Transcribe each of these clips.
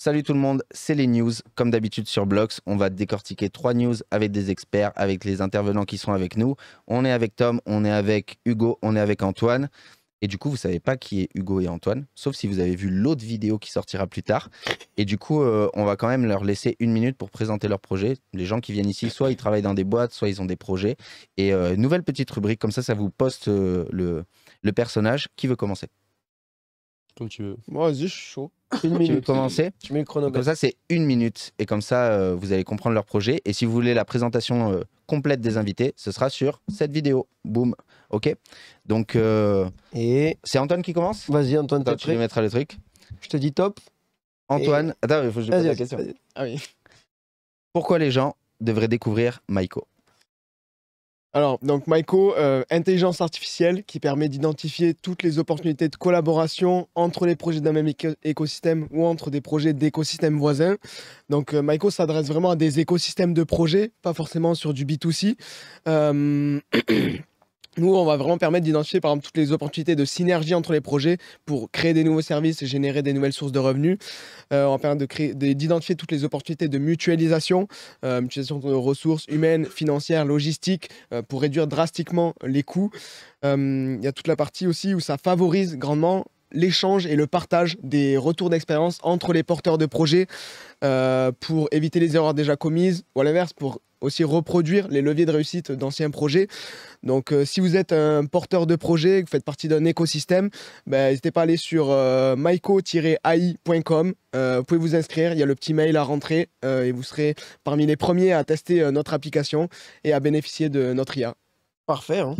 Salut tout le monde, c'est les news. Comme d'habitude sur Blox, on va décortiquer trois news avec des experts, avec les intervenants qui sont avec nous. On est avec Tom, on est avec Hugo, on est avec Antoine. Et du coup, vous savez pas qui est Hugo et Antoine, sauf si vous avez vu l'autre vidéo qui sortira plus tard. Et du coup, euh, on va quand même leur laisser une minute pour présenter leur projet. Les gens qui viennent ici, soit ils travaillent dans des boîtes, soit ils ont des projets. Et euh, nouvelle petite rubrique, comme ça, ça vous poste euh, le, personnage. Qui veut commencer Comme tu veux. Moi, vas-y, je suis chaud. Une Tu veux commencer Je mets le Comme ça, c'est une minute. Et comme ça, euh, vous allez comprendre leur projet. Et si vous voulez la présentation euh, complète des invités, ce sera sur cette vidéo. Boum. OK Donc, euh, et... c'est Antoine qui commence Vas-y, Antoine, Tu tu lui mettras le truc. Je te dis top. Antoine, attends, il faut que je pose la question. Ah oui. Pourquoi les gens devraient découvrir Maiko alors, donc Maiko, euh, intelligence artificielle qui permet d'identifier toutes les opportunités de collaboration entre les projets d'un même écosystème ou entre des projets d'écosystèmes voisins. Donc euh, Maiko s'adresse vraiment à des écosystèmes de projets, pas forcément sur du B2C. Nous, on va vraiment permettre d'identifier par exemple toutes les opportunités de synergie entre les projets pour créer des nouveaux services et générer des nouvelles sources de revenus. En euh, on va permettre d'identifier toutes les opportunités de mutualisation, euh, mutualisation de ressources humaines, financières, logistiques, euh, pour réduire drastiquement les coûts. Il y a toute la partie aussi où ça favorise grandement l'échange et le partage des retours d'expérience entre les porteurs de projets euh, pour éviter les erreurs déjà commises ou à l'inverse pour aussi reproduire les leviers de réussite d'anciens projets. Donc euh, si vous êtes un porteur de projet, que vous faites partie d'un écosystème, ben, n'hésitez pas à aller sur euh, myco-ai.com. vous pouvez vous inscrire, il y a le petit mail à rentrer et vous serez parmi les premiers à tester notre application et à bénéficier de notre IA. Parfait. Hein.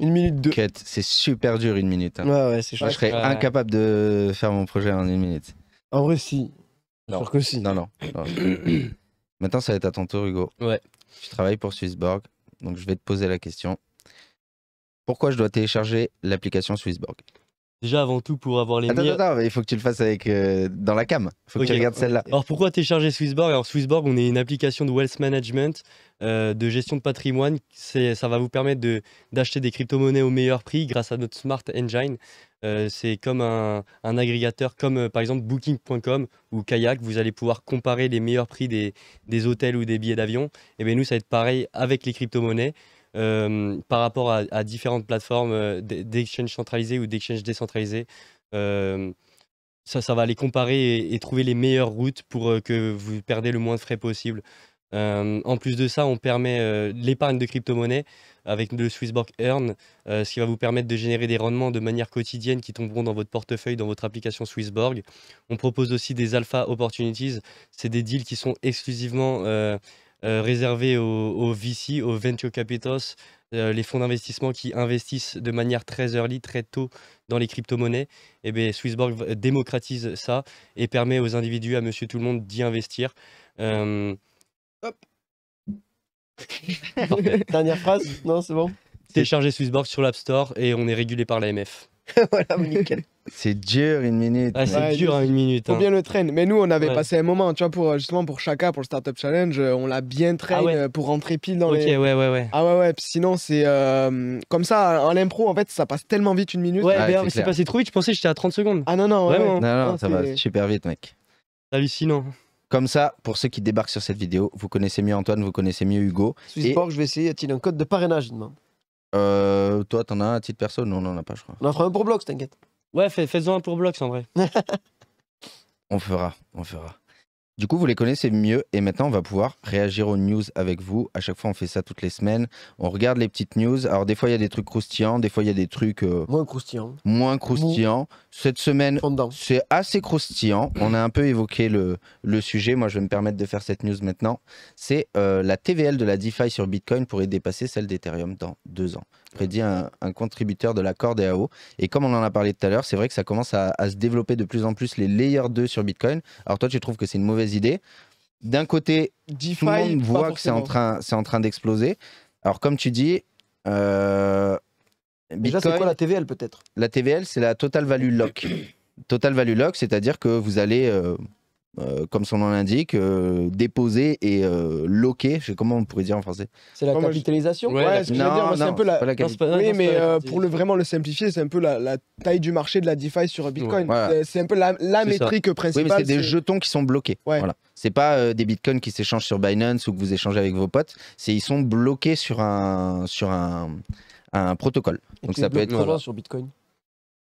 Une minute deux. Quête, c'est super dur une minute. Hein. Ouais, ouais, c'est Je serais incapable de faire mon projet en une minute. En vrai, si. Non. que si. Non, non. Maintenant, ça va être à ton tour, Hugo. Ouais. Je travaille pour Swissborg, donc je vais te poser la question. Pourquoi je dois télécharger l'application Swissborg Déjà, avant tout, pour avoir les Attends, attends, il faut que tu le fasses avec, euh, dans la cam. Il faut que tu regardes celle-là. Alors, pourquoi télécharger Swissborg Alors, Swissborg, on est une application de wealth management euh, de gestion de patrimoine. Ça va vous permettre d'acheter des crypto-monnaies au meilleur prix grâce à notre Smart Engine. Euh, c'est comme un, un, agrégateur comme euh, par exemple booking.com ou kayak, vous allez pouvoir comparer les meilleurs prix des, hôtels ou des billets d'avion. Et eh bien nous, ça va être pareil avec les crypto-monnaies. par rapport à, différentes plateformes d'exchange centralisé ou d'exchange décentralisé. ça, ça va aller comparer et, et, trouver les meilleures routes pour que vous perdez le moins de frais possible. Euh, en plus de ça, on permet euh, l'épargne de crypto-monnaie avec le Swissborg Earn, euh, ce qui va vous permettre de générer des rendements de manière quotidienne qui tomberont dans votre portefeuille, dans votre application Swissborg. On propose aussi des Alpha Opportunities, c'est des deals qui sont exclusivement réservés aux, VC, aux Venture Capitals, les fonds d'investissement qui investissent de manière très early, très tôt dans les crypto-monnaies, eh Swissborg démocratise ça et permet aux individus, à monsieur tout le monde, d'y investir. Dernière phrase Non, c'est bon chargé Swissborg sur l'App Store et on est régulé par l'AMF. voilà, C'est dur une minute. Ah, c'est dur hein, une minute. Faut hein. bien le traîne. Mais nous, on avait passé un moment, tu vois, pour euh, justement pour Chaka, pour le Startup Challenge, euh, on l'a bien traîné ah euh, pour rentrer pile dans les. Ok, ouais, ouais, ouais. Ah ouais, ouais. sinon, c'est comme ça en impro en fait, ça passe tellement vite une minute. Ouais, ah, mais c'est passé trop vite. Je pensais que j'étais à 30 secondes. Ah non, non, ouais. non, non, ça va super vite, mec. Hallucinant. Comme ça, pour ceux qui débarquent sur cette vidéo, vous connaissez mieux Antoine, vous connaissez mieux Hugo. fort que je vais essayer. Y a-t-il un code de parrainage demain euh, Toi, t'en as un à titre perso Non, on n'en a pas, je crois. On en fera un pour Blox, t'inquiète. Ouais, fais, fais-en un pour Blox en vrai. on fera, on fera. Du coup, vous les connaissez mieux et maintenant, on va pouvoir réagir aux news avec vous. À chaque fois, on fait ça toutes les semaines. On regarde les petites news. Alors, des fois, il y a des trucs croustillants, des fois, il y a des trucs euh, moins croustillants. Moins croustillants. Cette semaine, c'est assez croustillant. on a un peu évoqué le, le, sujet. Moi, je vais me permettre de faire cette news maintenant. C'est euh, la TVL de la DeFi sur Bitcoin pourrait dépasser celle d'Ethereum dans deux ans. Prédit un, un contributeur de la DAO. Et comme on en a parlé tout à l'heure, c'est vrai que ça commence à, à, se développer de plus en plus les layers 2 sur Bitcoin. Alors, toi, tu trouves que c'est une mauvaise idées. D'un côté, tout le monde voit que c'est en train, c'est en train d'exploser. Alors comme tu dis, euh, c'est quoi la TVL peut-être La TVL, c'est la Total Value Lock. Total Value Lock, c'est-à-dire que vous allez euh, euh, comme son nom l'indique, euh, déposer et euh, loquer. Je sais comment on pourrait dire en français. C'est la capitalisation oui, mais pour le, vraiment le simplifier, c'est un peu la, taille du marché de la DeFi sur Bitcoin. C'est un peu la, la métrique principale. Oui, mais c'est des jetons qui sont bloqués. Ouais. Voilà. C'est pas des bitcoins qui s'échangent sur Binance ou que vous échangez avec vos potes. C'est ils sont bloqués sur un sur un, un protocole. Donc ça peut être. sur Bitcoin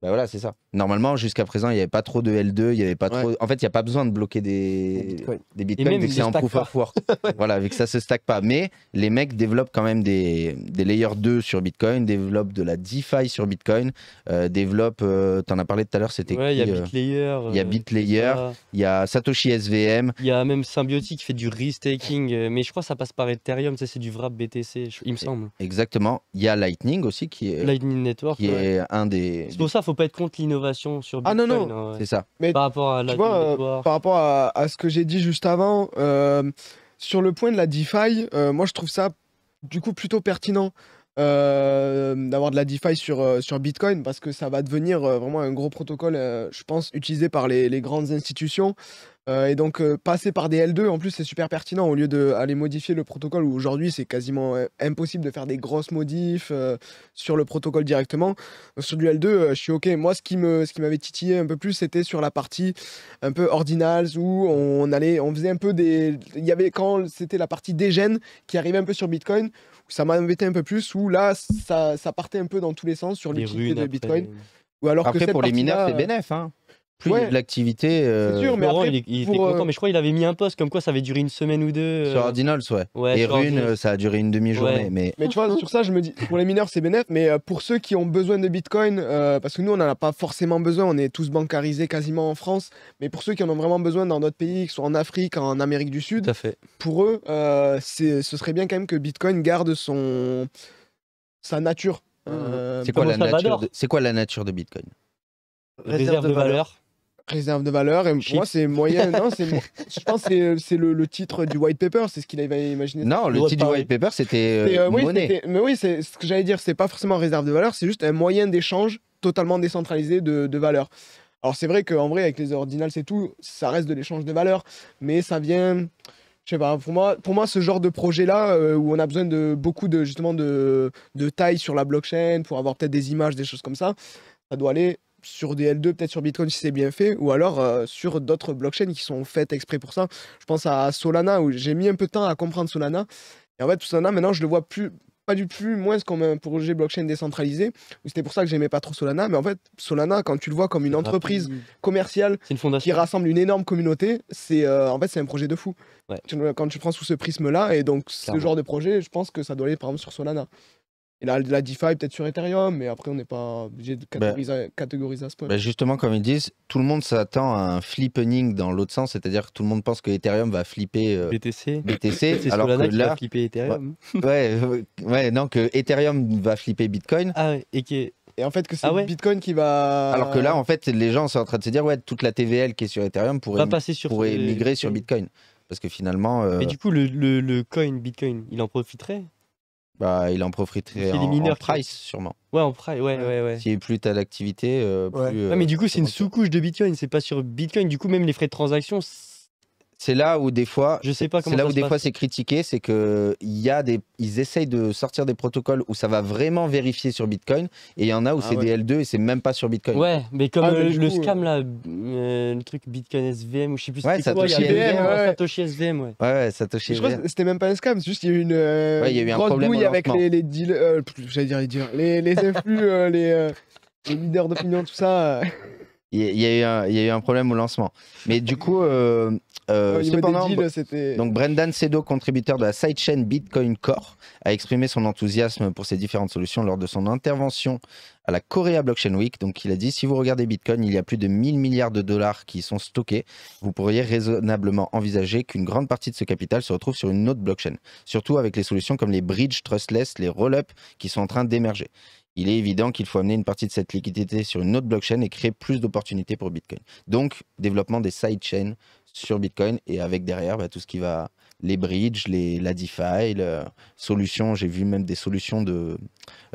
bah, voilà, c'est ça. Normalement, jusqu'à présent, il n'y avait pas trop de L2, il y avait pas trop. En fait, il n'y a pas besoin de bloquer des, bitcoins vu que c'est en proof of work. voilà, vu que ça se stack pas. Mais les mecs développent quand même des, des layers 2 sur Bitcoin, développent de la DeFi sur Bitcoin, euh, développent. Euh, tu en as parlé tout à l'heure, c'était. Ouais, il y a euh, BitLayer. Il y a BitLayer, il y a Satoshi SVM. Il y a même Symbiotic qui fait du taking mais je crois que ça passe par Ethereum, ça c'est du wrap BTC, il me e semble. Exactement. Il y a Lightning aussi qui est. Lightning Network. Qui est un des. C'est pour ça, faut peut pas être contre l'innovation sur Bitcoin. Ah non, non, hein, c'est ça. Mais par rapport euh, à ce que j'ai dit juste avant, euh, sur le point de la DeFi, euh, moi je trouve ça du coup plutôt pertinent. d'avoir de la DeFi sur, sur Bitcoin parce que ça va devenir vraiment un gros protocole, je pense, utilisé par les grandes institutions. Euh, et donc, euh, passer par des L2, en plus, c'est super pertinent. Au lieu d'aller modifier le protocole, où aujourd'hui, c'est quasiment euh, impossible de faire des grosses modifs sur le protocole directement. Sur du L2, je suis OK. Moi, ce qui m'avait titillé un peu plus, c'était sur la partie un peu ordinals, où on, allait, on faisait un peu des... Il y avait quand c'était la partie dégène qui arrivait un peu sur Bitcoin, où ça m'embêtait un peu plus, où là, ça, ça, partait un peu dans tous les sens sur l'utilité de Bitcoin. Ou alors après, pour les mineurs, c'est bénéf. Hein de l'activité. Euh... Sûr, mais il, était content, euh, mais je crois qu'il avait mis un poste comme quoi ça avait duré une semaine ou deux. Euh. Sur ouais. Et Rune, ça a duré une demi-journée. Mais... tu vois, sur ça, je me dis, pour les mineurs, c'est bénéf, mais euh, pour ceux qui ont besoin de Bitcoin, parce que nous, on n'en a pas forcément besoin, on est tous bancarisés quasiment en France, mais pour ceux qui en ont vraiment besoin dans d'autres pays, qui ce soit en Afrique, en Amérique du Sud, fait. pour eux, ce serait bien quand même que Bitcoin garde son... sa nature. Mmh. c'est quoi, la nature de... Bitcoin Réserve, de, valeur réserve de valeur. Et pour moi, c'est moyen. Non, je pense que c'est le, titre du white paper. C'est ce qu'il avait imaginé. Non, le titre du white paper, euh, euh, c'était Mais oui, c'est ce que j'allais dire. C'est pas forcément réserve de valeur. C'est juste un moyen d'échange totalement décentralisé de, valeur. Alors c'est vrai qu'en vrai, avec les ordinals c'est tout, ça reste de l'échange de valeur, mais ça vient. Je sais pas, pour moi, pour moi, ce genre de projet-là, euh, où on a besoin de beaucoup de, justement de, de taille sur la blockchain, pour avoir peut-être des images, des choses comme ça, ça doit aller sur des L2, peut-être sur Bitcoin si c'est bien fait, ou alors euh, sur d'autres blockchains qui sont faites exprès pour ça. Je pense à Solana, où j'ai mis un peu de temps à comprendre Solana. Et en fait, Solana, maintenant, je le vois plus, pas du plus, moins comme un projet blockchain décentralisé. C'était pour ça que j'aimais pas trop Solana. Mais en fait, Solana, quand tu le vois comme une entreprise commerciale qui rassemble une énorme communauté, c'est euh, en fait c'est un projet de fou. Quand tu prends sous ce prisme-là, et donc ce genre de projet, je pense que ça doit aller par exemple sur Solana la DeFi peut-être sur Ethereum, mais après, on n'est pas obligé de bah, catégoriser, à ce point. Bah, justement, comme ils disent, tout le monde s'attend à un flippening dans l'autre sens, c'est-à-dire que tout le monde pense que Ethereum va flipper euh, BTC. BTC, alors que là, flipper Ethereum. Euh, ouais, non, que Ethereum va flipper Bitcoin. Ah, et et en fait, que c'est ah Bitcoin qui va. Alors que là, en fait, les gens sont en train de se dire, ouais, toute la TVL qui est sur Ethereum pourrait, sur migrer sur Bitcoin. Parce que finalement. Et euh, Mais du coup, le, le, coin Bitcoin, il en profiterait bah, il en profiterait en, price, sûrement. Ouais, en price, ouais, ouais, ouais. Si plus t'as l'activité, euh, plus... mais euh, du coup, c'est une sous-couche de Bitcoin, c'est pas sur Bitcoin. Du coup, même les frais de transaction, c'est là où des fois, C'est là où des fois c'est critiqué, c'est que y a des, ils essayent de sortir des protocoles où ça va vraiment vérifier sur Bitcoin, et il y en a où ah c'est des l 2 et c'est même pas sur Bitcoin. Ouais, mais comme ah, euh, le scam euh, là, euh, le truc Bitcoin SVM ou je sais plus. Ouais, ça quoi, SVM, SVM, ouais. Satoshi SVM, ouais. Ouais, ouais Satoshi. Je crois que c'était même pas un scam, c'est juste il y a eu une. Euh, ouais, il y a eu un problème avec les, les j'allais dire les les les les leaders d'opinion, tout ça. Il y, a eu un problème au lancement. Mais du coup, euh, euh cependant, donc Brendan Sedo, contributeur de la sidechain Bitcoin Core, a exprimé son enthousiasme pour ces différentes solutions lors de son intervention à la Korea Blockchain Week. Donc, il a dit si vous regardez Bitcoin, il y a plus de 1000 milliards de dollars qui sont stockés. Vous pourriez raisonnablement envisager qu'une grande partie de ce capital se retrouve sur une autre blockchain, surtout avec les solutions comme les bridges trustless, les roll-up qui sont en train d'émerger il est évident qu'il faut amener une partie de cette liquidité sur une autre blockchain et créer plus d'opportunités pour Bitcoin. Donc, développement des sidechains sur Bitcoin et avec derrière bah, tout ce qui va les bridges, les, la DeFi, les solutions. J'ai vu même des solutions de,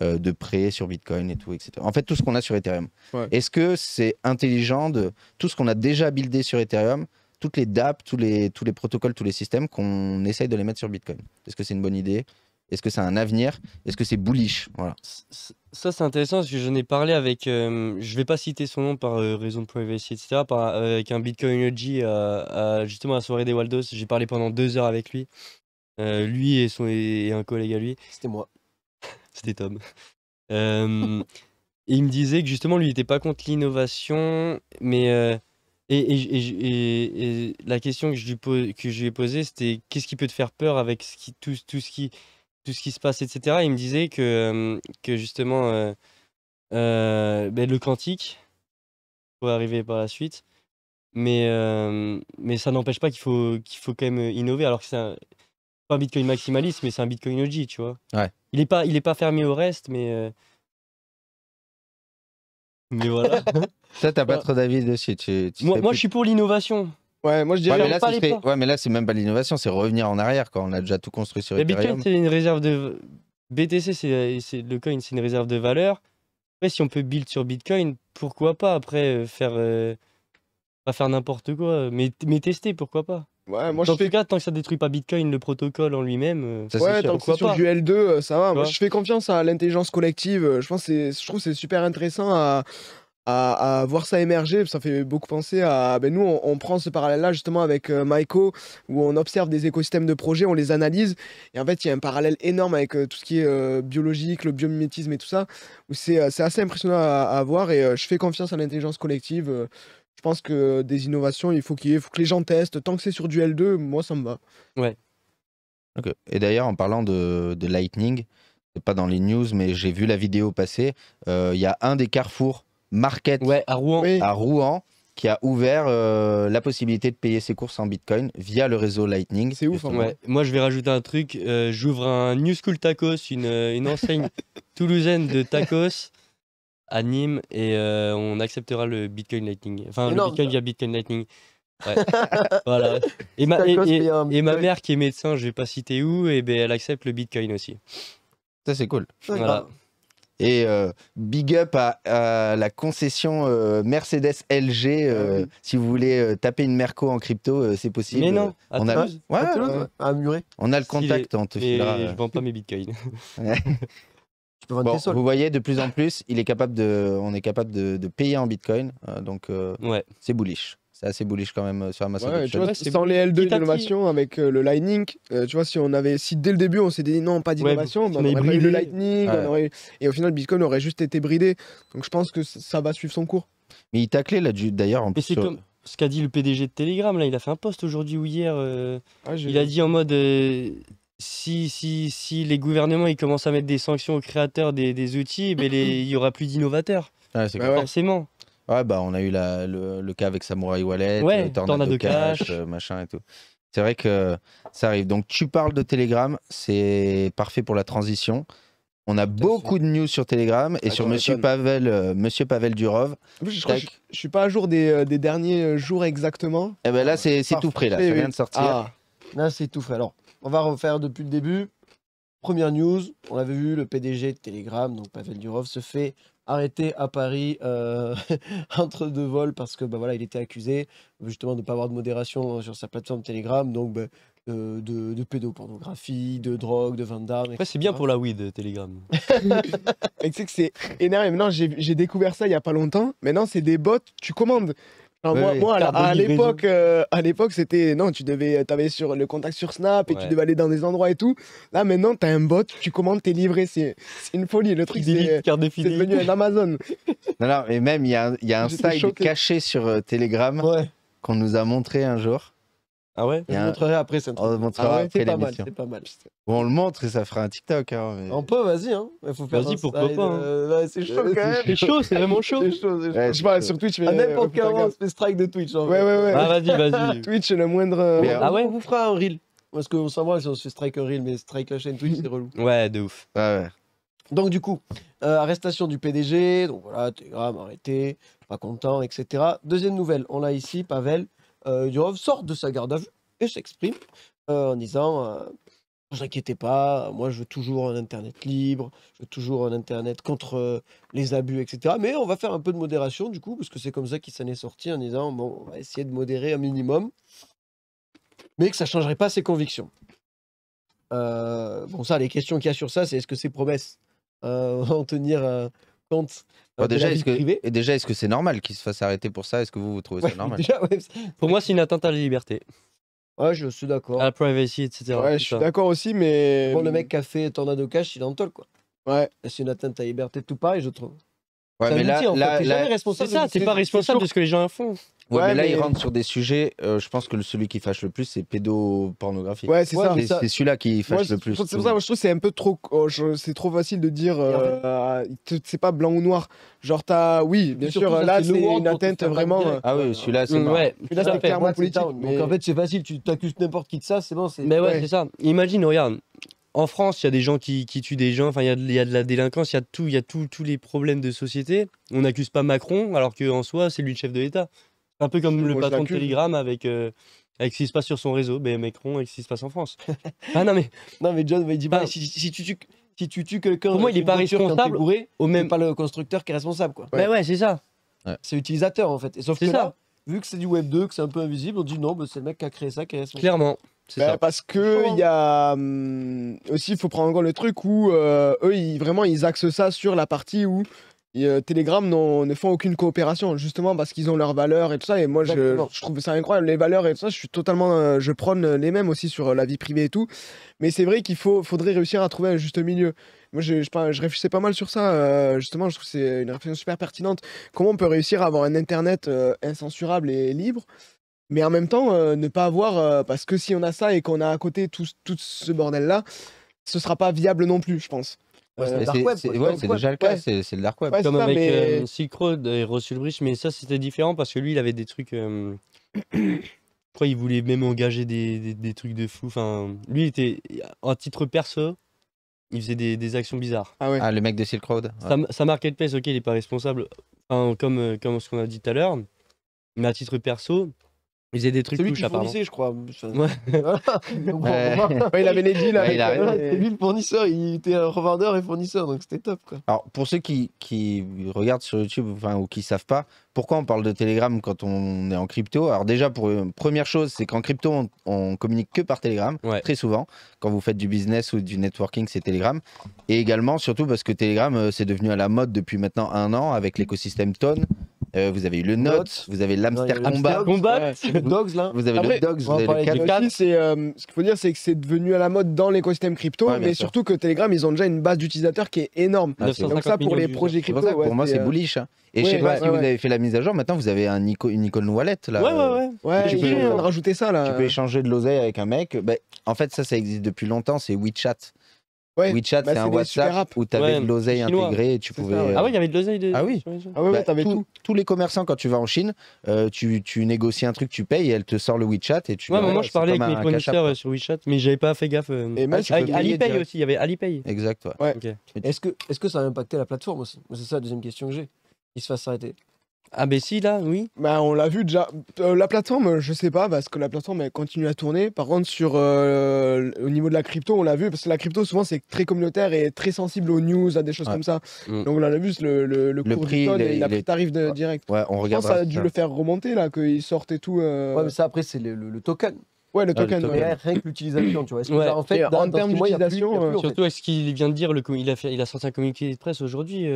euh, prêts prêt sur Bitcoin et tout, etc. En fait, tout ce qu'on a sur Ethereum. Est-ce que c'est intelligent de tout ce qu'on a déjà buildé sur Ethereum, toutes les dApps, tous les, tous les protocoles, tous les systèmes qu'on essaye de les mettre sur Bitcoin Est-ce que c'est une bonne idée est-ce que c'est un avenir Est-ce que c'est bullish voilà. Ça, c'est intéressant parce que j'en ai parlé avec, je euh, je vais pas citer son nom par euh, raison de privacy, etc., par, euh, avec un Bitcoin OG justement à la soirée des Waldos. J'ai parlé pendant deux heures avec lui. lui et, son, et un collègue à lui. C'était moi. C'était Tom. il me disait que justement, lui, il n'était pas contre l'innovation, mais. Et, la question que je lui, que ai posée, c'était qu'est-ce qui peut te faire peur avec ce qui, tout, tout ce qui tout ce qui se passe, etc. Il me disait que, que justement, euh, euh, ben, le quantique pour arriver par la suite, mais, mais ça n'empêche pas qu'il faut, qu'il faut quand même euh, innover, alors que c'est un, pas un Bitcoin maximaliste, mais c'est un Bitcoin OG, tu vois. Ouais. Il n'est pas, il est pas fermé au reste, mais... Mais voilà. ça t'as pas trop d'avis dessus. tu moi, moi, je suis pour l'innovation. Ouais, moi je dirais. Ouais, mais là, c'est même pas l'innovation, c'est revenir en arrière quand on a déjà tout construit sur Ethereum. Bitcoin, c'est une réserve de. BTC, c'est le coin, c'est une réserve de valeur. Après, si on peut build sur Bitcoin, pourquoi pas Après, euh, faire. Euh, pas faire n'importe quoi, euh, mais, mais tester, pourquoi pas Ouais, moi je fais... tout cas, tant que ça détruit pas Bitcoin, le protocole en lui-même. Ouais, tant que sur du L2, ça va. Moi, je fais confiance à l'intelligence collective. Je pense, je trouve, c'est super intéressant à, à, voir ça émerger. Ça fait beaucoup penser à. Ben nous, on, prend ce parallèle-là justement avec euh, Maiko, où on observe des écosystèmes de projets, on les analyse. Et en fait, il y a un parallèle énorme avec euh, tout ce qui est euh, biologique, le biomimétisme et tout ça, où c'est euh, assez impressionnant à, voir. Et je fais confiance à l'intelligence collective. je pense que des innovations, il faut qu'il faut que les gens testent. Tant que c'est sur du L2, moi, ça me va. Ouais. Et d'ailleurs, en parlant de, de Lightning, c'est pas dans les news, mais j'ai vu la vidéo passer. Il y a un des carrefours Market à, Rouen. qui a ouvert euh, la possibilité de payer ses courses en Bitcoin via le réseau Lightning. C'est ouf. Hein, Moi, je vais rajouter un truc. Euh, j'ouvre un New School Tacos, une, euh, enseigne toulousaine de tacos à Nîmes, et on acceptera le Bitcoin Lightning. Enfin, le Bitcoin via Bitcoin Lightning. Et ma, mère qui est médecin, je vais pas citer où, et ben elle accepte le Bitcoin aussi. Ça c'est cool. Et euh, big up à, la concession euh, Mercedes LG. Euh, ah si vous voulez taper une Merco en crypto, c'est possible. Mais non, on a... On a le contact, on hein, te Je vends pas mes bitcoins. vous voyez, de plus en plus, il est capable de, on est capable de, payer en Bitcoin. donc, c'est bullish c'est assez bullish quand même euh, sur Amazon. sans les L2 d'innovation avec euh, le Lightning, euh, tu vois, si on avait, si dès le début on s'est dit non, pas d'innovation, on bah, aurait eu le Lightning, et au final Bitcoin aurait juste été bridé. Donc je pense que ça va suivre son cours. Mais il taclait là d'ailleurs en plus. Comme ce qu'a dit le PDG de Telegram, là, il a fait un post aujourd'hui ou hier. Ah, il a dit en mode si, si, si les gouvernements ils commencent à mettre des sanctions aux créateurs des, outils, eh ben, il y aura plus d'innovateurs. Ah, bah, forcément. Ouais, bah, on a eu le, cas avec Samurai Wallet, le euh, Tornado, Cash, euh, machin et tout. C'est vrai que ça arrive. Donc, tu parles de Telegram, c'est parfait pour la transition. On a beaucoup de news sur Telegram et ah, sur Monsieur Pavel, euh, Monsieur Pavel Durov. Je, crois suis pas à jour des, derniers jours exactement. Et eh ben là, c'est tout prêt, là. ça vient de sortir. Ah, là, c'est tout frais. Alors, on va refaire depuis le début. Première news, on avait vu, le PDG de Telegram, donc Pavel Durov, se fait arrêté à Paris euh, entre deux vols parce que bah, voilà, il était accusé justement de ne pas avoir de modération euh, sur sa plateforme Telegram, donc bah, euh, de, pédopornographie, de drogue, de d'armes d'armes. c'est bien pour la weed, Telegram. tu que c'est énorme. Maintenant, j'ai découvert ça il n'y a pas longtemps. Maintenant, c'est des bottes, tu commandes moi, à l'époque, euh, à l'époque, c'était non, tu devais, euh, avais sur le contact sur Snap et tu devais aller dans des endroits et tout. Là, maintenant, as un bot, tu commandes tes livrets, c'est une folie. Le truc, c'est devenu un Amazon. non, et même, il y a, un style caché sur euh, Telegram qu'on nous a montré un jour. Ah ouais Je vous montrerai après cette On le montrera ah ouais, après C'est pas mal, Bon, on le montre et ça fera un TikTok. Hein, mais... On peut, vas-y. Hein. Vas-y, pourquoi pas. Hein. Euh, c'est chaud quand même. C'est chaud, c'est vraiment chaud. je parle sur Twitch, mais... À n'importe quel moment, on se fait strike de Twitch. En hein. Ouais, ouais, ouais. Ah, vas-y, vas-y. Twitch, la moindre... Euh, ah ouais On vous fera un reel. Parce qu'on va si on se fait strike un reel, mais strike la chaîne Twitch, c'est relou. Ouais, de ouf. Ouais, ouais. Donc du coup, euh, arrestation du PDG, donc voilà, Telegram arrêté, pas content, etc. Deuxième nouvelle, on l'a ici, Pavel, euh, sort de sa garde à vue et s'exprime euh, en disant euh, Ne Vous inquiétez pas, moi je veux toujours un Internet libre, je veux toujours un Internet contre euh, les abus, etc. Mais on va faire un peu de modération du coup, parce que c'est comme ça qu'il s'en est sorti en disant Bon, on va essayer de modérer un minimum, mais que ça ne changerait pas ses convictions. bon, ça, les questions qu'il y a sur ça, c'est est-ce que ces promesses vont tenir compte bah, déjà, est-ce que, c'est normal qu'il se fasse arrêter pour ça Est-ce que vous, vous trouvez ça normal Pour moi, c'est une atteinte à la liberté. Ouais, je suis d'accord. À la privacy, etc. Ouais, je suis d'accord aussi, mais. Bon, le hum mec qui a fait Tornado Cash, il est en tol, quoi. Ouais. C'est une atteinte à la liberté, tout pareil, je trouve. Ouais, mais là, C'est ça, t'es pas responsable de ce que les gens font. Ouais, mais, là, ils rentrent sur des sujets. Euh, je pense que celui qui fâche le plus, c'est pédopornographie. Ouais, c'est ça. C'est celui-là qui fâche le plus. C'est pour ça, moi, je trouve c'est un peu trop. Oh, c'est trop facile de dire. Euh, euh, c'est pas blanc ou noir. Genre, t'as. Oui, bien sûr, là, c'est une atteinte vraiment. Ah oui, celui-là, c'est. Ouais, celui-là, c'est clairement politique. Donc, en fait, c'est facile. Tu t'accuses n'importe qui de ça, c'est bon. Mais ouais, c'est ça. Imagine, regarde en France, il y a des gens qui, tuent des gens, enfin, il y, a de la délinquance, il y a tout, il y a tous les problèmes de société. On n'accuse pas Macron, alors qu'en soi, c'est lui le chef de l'État. Un peu comme le patron de Telegram euh, avec, ce qui se passe sur son réseau, mais ben, Macron, avec ce qui se passe en France. ah non, mais. Non, mais John, il dit pas, si, tu tues. Si tu tues quelqu'un, pour moi, il n'est pas responsable. Bourré, au même, pas le constructeur qui est responsable, quoi. Ouais, ben, ouais c'est ça. C'est utilisateur en fait. Et sauf que ça. là, vu que c'est du Web 2, que c'est un peu invisible, on dit non, mais ben, c'est le mec qui a créé ça qui est responsable. Clairement. Ben, parce que il y a hum, aussi, il faut prendre en compte le truc où euh, eux, vraiment, ils axent ça sur la partie où euh, Telegram ne font aucune coopération, justement parce qu'ils ont leurs valeurs et tout ça. Et moi, je, trouve ça incroyable. Les valeurs et tout ça, je suis totalement, euh, je prône les mêmes aussi sur la vie privée et tout. Mais c'est vrai qu'il faudrait réussir à trouver un juste milieu. Moi, je, je réfléchissais pas mal sur ça. justement, je trouve que c'est une réflexion super pertinente. Comment on peut réussir à avoir un Internet incensurable et libre mais en même temps, euh, ne pas avoir, euh, parce que si on a ça et qu'on a à côté tout, tout ce bordel-là, ce sera pas viable non plus, je pense. Ouais, c'est déjà le cas, c'est le dark web. Comme avec euh, Silk Road et Russell Bridge, mais ça c'était différent parce que lui il avait des trucs. je crois il voulait même engager des, des, trucs de fou. Enfin, lui il était, en titre perso, il faisait des, des actions bizarres. Ah, ah, le mec de Silk Road. Sa, marketplace, ok, il est pas responsable, comme, comme ce qu'on a dit tout à l'heure, mais à titre perso, il faisait des trucs Celui qui fournissait, je crois. il avait les deals Ouais, il lui le fournisseur, il était revendeur et fournisseur, donc c'était top quoi. Alors, pour ceux qui, qui regardent sur YouTube enfin, ou qui savent pas, pourquoi on parle de Telegram quand on est en crypto Alors, déjà, pour euh, première chose, c'est qu'en crypto, on, ne communique que par Telegram, très souvent. Quand vous faites du business ou du networking, c'est Telegram. Et également, surtout parce que Telegram, euh, c'est devenu à la mode depuis maintenant un an avec l'écosystème Tone euh, vous avez eu le Note, vous avez l'Amster Combat. Dogs, là. Vous avez le Dogs, vous avez le 4. Euh, ce qu'il faut dire, c'est que c'est devenu à la mode dans l'écosystème crypto, mais surtout que Telegram, ils ont déjà une base d'utilisateurs qui est énorme. Ah, Donc, ça, pour les projets crypto, pour moi, c'est euh, bullish. Hein. Et je sais pas si vous avez fait la mise à jour, maintenant, vous avez un une icône wallet, là. Ouais, ouais, ouais. tu peux rajouter ça, là. Tu peux échanger de l'oseille avec un mec. Bah, en fait, ça, ça existe depuis longtemps, c'est WeChat. WeChat, bah, c'est un WhatsApp où tu avais de l'oseille intégrée et tu pouvais. Ah oui, il y avait de l'oseille de. Ah oui. sur avais Ah bah, tous- tout. Tous les commerçants, quand tu vas en Chine, euh, tu, tu négocies un truc, tu payes, et elle te sort le WeChat et tu. Ouais, moi je parlais avec mes un euh, sur WeChat, mais j'avais pas fait gaffe. Euh, avec Alipay aussi, il y avait Alipay. Exact, ouais. Est-ce que, ça a impacté la plateforme aussi C'est ça la deuxième question que j'ai. Ils se fasse arrêter. Ah bah si là, oui. Bah on l'a vu déjà. Euh, la plateforme, euh, je sais pas, parce que la plateforme elle continue à tourner. Par contre, sur euh, au niveau de la crypto, on l'a vu, parce que la crypto souvent c'est très communautaire et très sensible aux news, à des choses comme ça. Mm. Donc on l'a vu, le, le, le, prix, il a tarif de, direct. Ouais, on regarde. Ça a dû le faire remonter là, qu'il sorte et tout. Ouais, mais ça après c'est le token. Ouais, le token. Ah, le token. Rien que l'utilisation, tu vois. en fait, en termes d'utilisation. Surtout, est-ce qu'il vient de dire, le, il, a fait, il a sorti un communiqué de presse aujourd'hui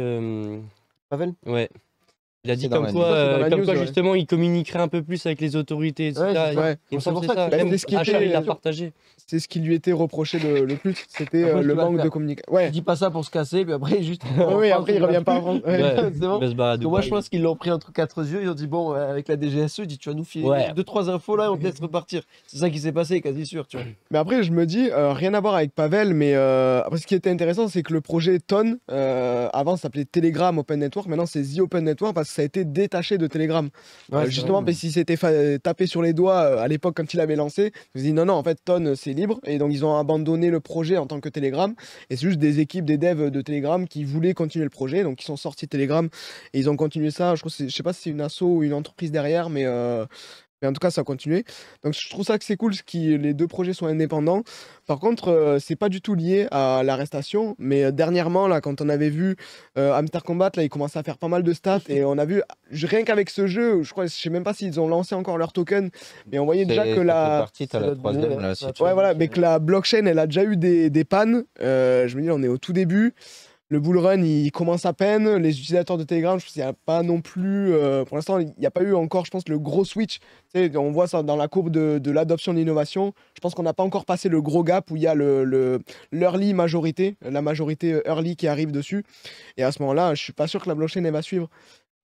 Pavel Ouais. Il a dit comme quoi, euh, comme justement, il communiquerait un peu plus avec les autorités, c'est pour ça, que il a euh, partagé. C'est ce qui lui était reproché le, plus, c'était euh, le manque de communication. Ouais. Il dit pas ça pour se casser, puis après, juste. oui, après, il revient pas avant. bon. moi, je pense qu'ils l'ont pris entre quatre yeux, ils ont dit, bon, avec la DGSE, dit, tu vas nous filer deux, trois infos là, on peut laisse repartir. C'est ça qui s'est passé, quasi sûr, tu vois. Mais après, je me dis, rien à voir avec Pavel, mais après, ce qui était intéressant, c'est que le projet TON, avant, s'appelait Telegram Open Network, maintenant, c'est The Open Network, parce ça a été détaché de Telegram. Euh, justement, mais parce qu'il s'était euh, tapé sur les doigts euh, à l'époque quand il avait lancé. il s'est dit non, non, en fait, Ton, c'est libre. Et donc, ils ont abandonné le projet en tant que Telegram. Et c'est juste des équipes, des devs de Telegram qui voulaient continuer le projet. Donc, ils sont sortis de Telegram et ils ont continué ça. Je, ne sais pas si c'est une asso ou une entreprise derrière, mais mais en tout cas, ça a continué. Donc je trouve ça que c'est cool, qui les deux projets sont indépendants. Par contre, euh, c'est pas du tout lié à l'arrestation. Mais euh, dernièrement, là, quand on avait vu euh, Hamster Combat, là, ils commençaient à faire pas mal de stats et on a vu rien qu'avec ce jeu, je crois, je sais même pas s'ils ont lancé encore leur token, mais on voyait déjà que la, ouais, voilà, mais que la blockchain, elle a déjà eu des, des pannes. Euh, je me dis, on est au tout début le bull run, il commence à peine. Les utilisateurs de Telegram, je pense qu'il n'y a pas non plus, euh, pour l'instant, il n'y a pas eu encore, je pense, le gros switch. on voit ça dans la courbe de, l'adoption de l'innovation. Je pense qu'on n'a pas encore passé le gros gap où il y a l'early le, majorité, la majorité euh, early qui arrive dessus. Et à ce moment-là, je ne suis pas sûr que la blockchain elle va suivre.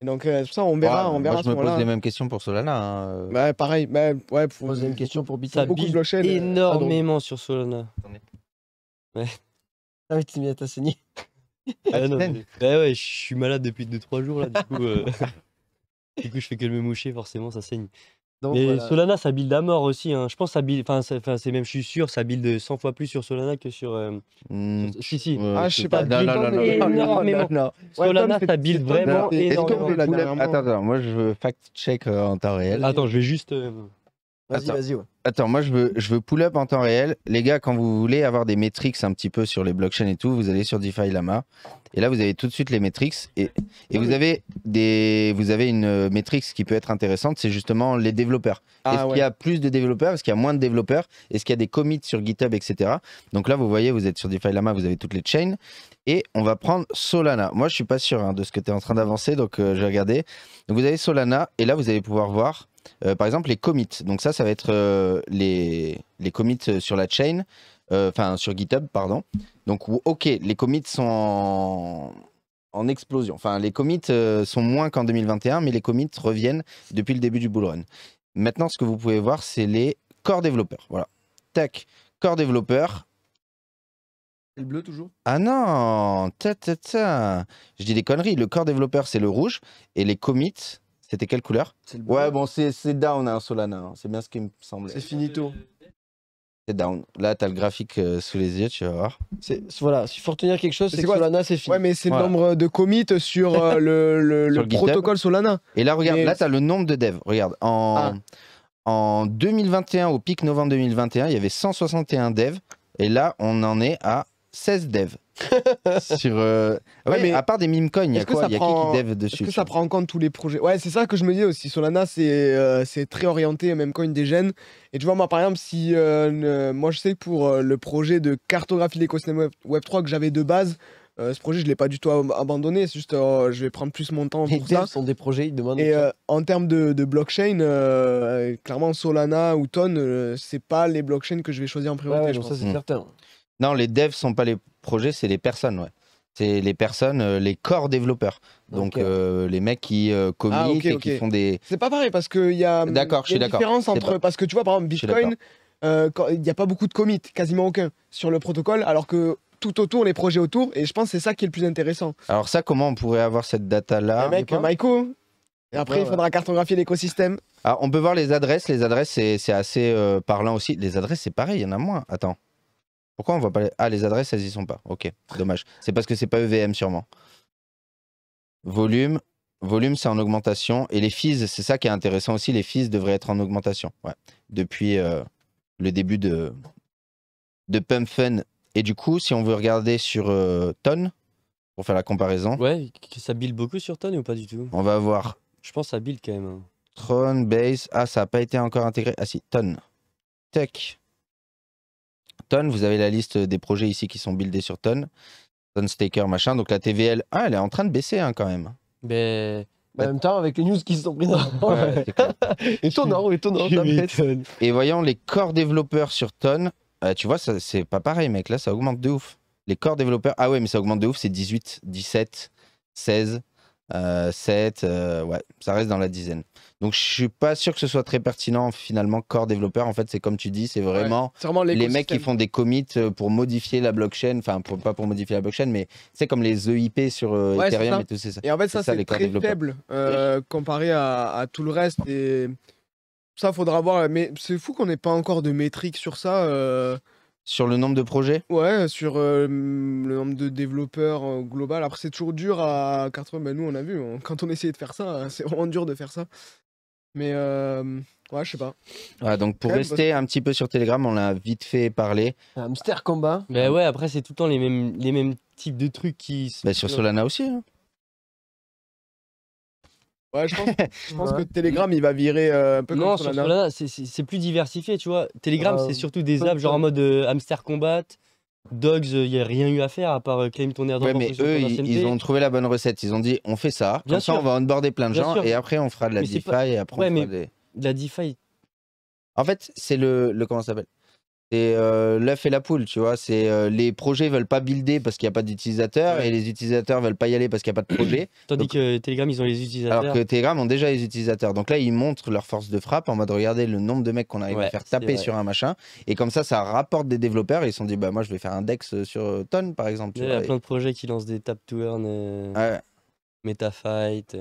Et donc, euh, ça, on verra. on verra je me pose les mêmes questions pour Solana. Hein. pareil. Bah, ouais, pour, poser une question pour Bitcoin. beaucoup de blockchain, énormément sur Solana. Ouais. Ah oui, tu ah, ah, non, bah ouais, je suis malade depuis 2-3 jours là, du coup. Euh, du coup, je fais que me moucher, forcément, ça saigne. Mais Solana, ça build à mort aussi. hein. Je pense ça build. Enfin, c'est même, je suis sûr, ça build 100 fois plus sur Solana que sur. Euh, hmm. Si, si. Ah, je sais pas. Non, non, hein, non, non, Solana, ça build vraiment Attends, attends, moi je veux fact-check euh, en temps réel. Attends, je vais juste. Vas-y, vas-y, Attends, moi je veux, je pull up en temps réel. Les gars, quand vous voulez avoir des métriques un petit peu sur les blockchains et tout, vous allez sur DeFi Lama. Et là, vous avez tout de suite les métriques. Et, vous, avez des, vous avez une euh, métrique qui peut être intéressante, c'est justement les développeurs. Ah est-ce qu'il y a plus de développeurs Est-ce qu'il y a moins de développeurs Est-ce qu'il y a des commits sur GitHub, etc. Donc là, vous voyez, vous êtes sur DeFi Lama, vous avez toutes les chains. Et on va prendre Solana. Moi, je suis pas sûr hein, de ce que tu es en train d'avancer, donc euh, je vais regarder. vous avez Solana, et là, vous allez pouvoir voir euh, par exemple, les commits. Donc ça, ça va être euh, les, les commits sur la chaîne euh, enfin sur GitHub, pardon. Donc ok, les commits sont en, explosion. Enfin, les commits sont moins qu'en 2021, mais les commits reviennent depuis le début du bullrun. Maintenant, ce que vous pouvez voir, c'est les corps développeurs. Voilà. Tac, core développeurs. C'est le bleu toujours Ah non Je dis des conneries. Le corps développeur, c'est le rouge. Et les commits, c'était quelle couleur Ouais, bon, c'est down, hein, Solana. Hein. C'est bien ce qui me semblait. C'est finito. C'est down. Là, t'as le graphique euh, sous les yeux, tu vas voir. Voilà, s'il faut retenir quelque chose, c'est que Solana, c'est fini. Ouais, mais c'est le nombre de commits sur euh, le, le, protocole Solana. Et là, regarde, là là, t'as le nombre de devs. Regarde, en, ah. en 2021, au pic novembre 2021, il y avait 161 devs. Et là, on en est à 16 devs. sur euh, mais à part des meme coins, il y a quoi y a qui qui dev dessus Est-ce que ça prend en compte tous les projets Ouais, c'est ça que je me dis aussi. Solana, c'est euh, c'est très orienté meme coin des gènes. Et tu vois, moi par exemple, si euh, moi je sais que pour le projet de cartographie de Web, 3 que j'avais de base, ce projet, je ne l'ai pas du tout abandonné. C'est juste, je vais prendre plus mon temps pour ça. sont des projets, ils demandent. Et en termes de, blockchain, clairement, Solana ou Ton, c'est pas les blockchains que je vais choisir en priorité. ça, c'est mm. certain. Non, les devs sont pas les projets, c'est les personnes, ouais. C'est les personnes, euh, les corps développeurs. Donc euh, les mecs qui euh, ah, et qui font des. C'est pas pareil parce qu'il y a, hum, d'accord, différence entre. Parce que tu vois, par exemple, Bitcoin, euh, il n'y a pas beaucoup de commits, quasiment aucun, sur le protocole, alors que tout autour, les projets autour, et je pense c'est ça qui est le plus intéressant. Alors, ça, comment on pourrait avoir cette data-là Mec, Maiko, et après, il faudra cartographier l'écosystème. Ah, on peut voir les adresses. Les adresses, c'est assez parlant aussi. Les adresses, c'est pareil, il y en a moins. Attends. Pourquoi on voit pas les... Ah, les adresses, elles y sont pas. Ok, dommage. C'est parce que c'est pas EVM sûrement. Volume, volume, c'est en augmentation. Et les fees, c'est ça qui est intéressant aussi. Les fees devraient être en augmentation. Ouais. Depuis euh, le début de, de Pump Fun. Et du coup, si on veut regarder sur Tone, euh, Ton, pour faire la comparaison. Ouais, ça build beaucoup sur Ton ou pas du tout On va voir. Je pense que ça build quand même. Hein. Tron, Base. Ah, ça n'a pas été encore intégré. Ah si, Ton. Tech vous avez la liste des projets ici qui sont buildés sur Ton, Ton Staker, machin. Donc la TVL, ah, elle est en train de baisser hein, quand même. Mais... Bah, en même temps, avec les news qui se sont prises ouais, Et voyons les corps développeurs sur Ton. Euh, tu vois, c'est pas pareil, mec. Là, ça augmente de ouf. Les corps développeurs, ah ouais, mais ça augmente de ouf. C'est 18, 17, 16. 7, euh, euh, ouais, ça reste dans la dizaine. Donc je suis pas sûr que ce soit très pertinent finalement core développeur. En fait, c'est comme tu dis, c'est vraiment, les mecs qui font des commits euh, pour modifier la blockchain, enfin pas pour modifier la blockchain, mais c'est comme les EIP sur Ethereum et tout ça. Et en fait, ça, c'est très faible comparé à, à, tout le reste. Et ça, faudra voir. Mais c'est fou qu'on n'ait pas encore de métrique sur ça. Sur le nombre de projets Ouais, sur euh, le nombre de développeurs euh, global. Après, c'est toujours dur à 80. Bah, nous, on a vu, quand on essayait de faire ça, euh, c'est vraiment dur de faire ça. Mais ouais, je sais pas. Ouais, donc pour rester un petit peu sur Telegram, on l'a vite fait parler. Hamster combat. mais ouais, après, c'est tout le temps les mêmes, les mêmes types de trucs qui. Bah, sur Solana aussi. Hein je pense, que Telegram, il va virer euh, un peu non, comme Non, c'est plus diversifié, tu vois. Telegram, c'est surtout des apps genre en mode euh, hamster combat. Dogs, il euh, n'y a rien eu à faire à part claim ton air ouais, mais eux, ils, ont trouvé la bonne recette. Ils ont dit, on fait ça, bien comme sûr. ça, on va onboarder plein de gens et après, on fera de la DeFi et après, on fera mais La DeFi. En fait, c'est le, le. Comment ça s'appelle c'est euh, l'œuf et la poule, tu vois. C'est euh, les projets veulent pas builder parce qu'il n'y a pas d'utilisateurs et les utilisateurs veulent pas y aller parce qu'il n'y a pas de projet. Tandis que Telegram, ils ont les utilisateurs. Alors que Telegram ont déjà les utilisateurs. Donc là, ils montrent leur force de frappe en mode regarder le nombre de mecs qu'on arrive à faire taper sur un machin. Et comme ça, ça rapporte des développeurs. Et ils se sont dit, bah moi, je vais faire un Dex sur euh, Ton, par exemple. Il y a plein de projets qui lancent des tap to earn, MetaFight.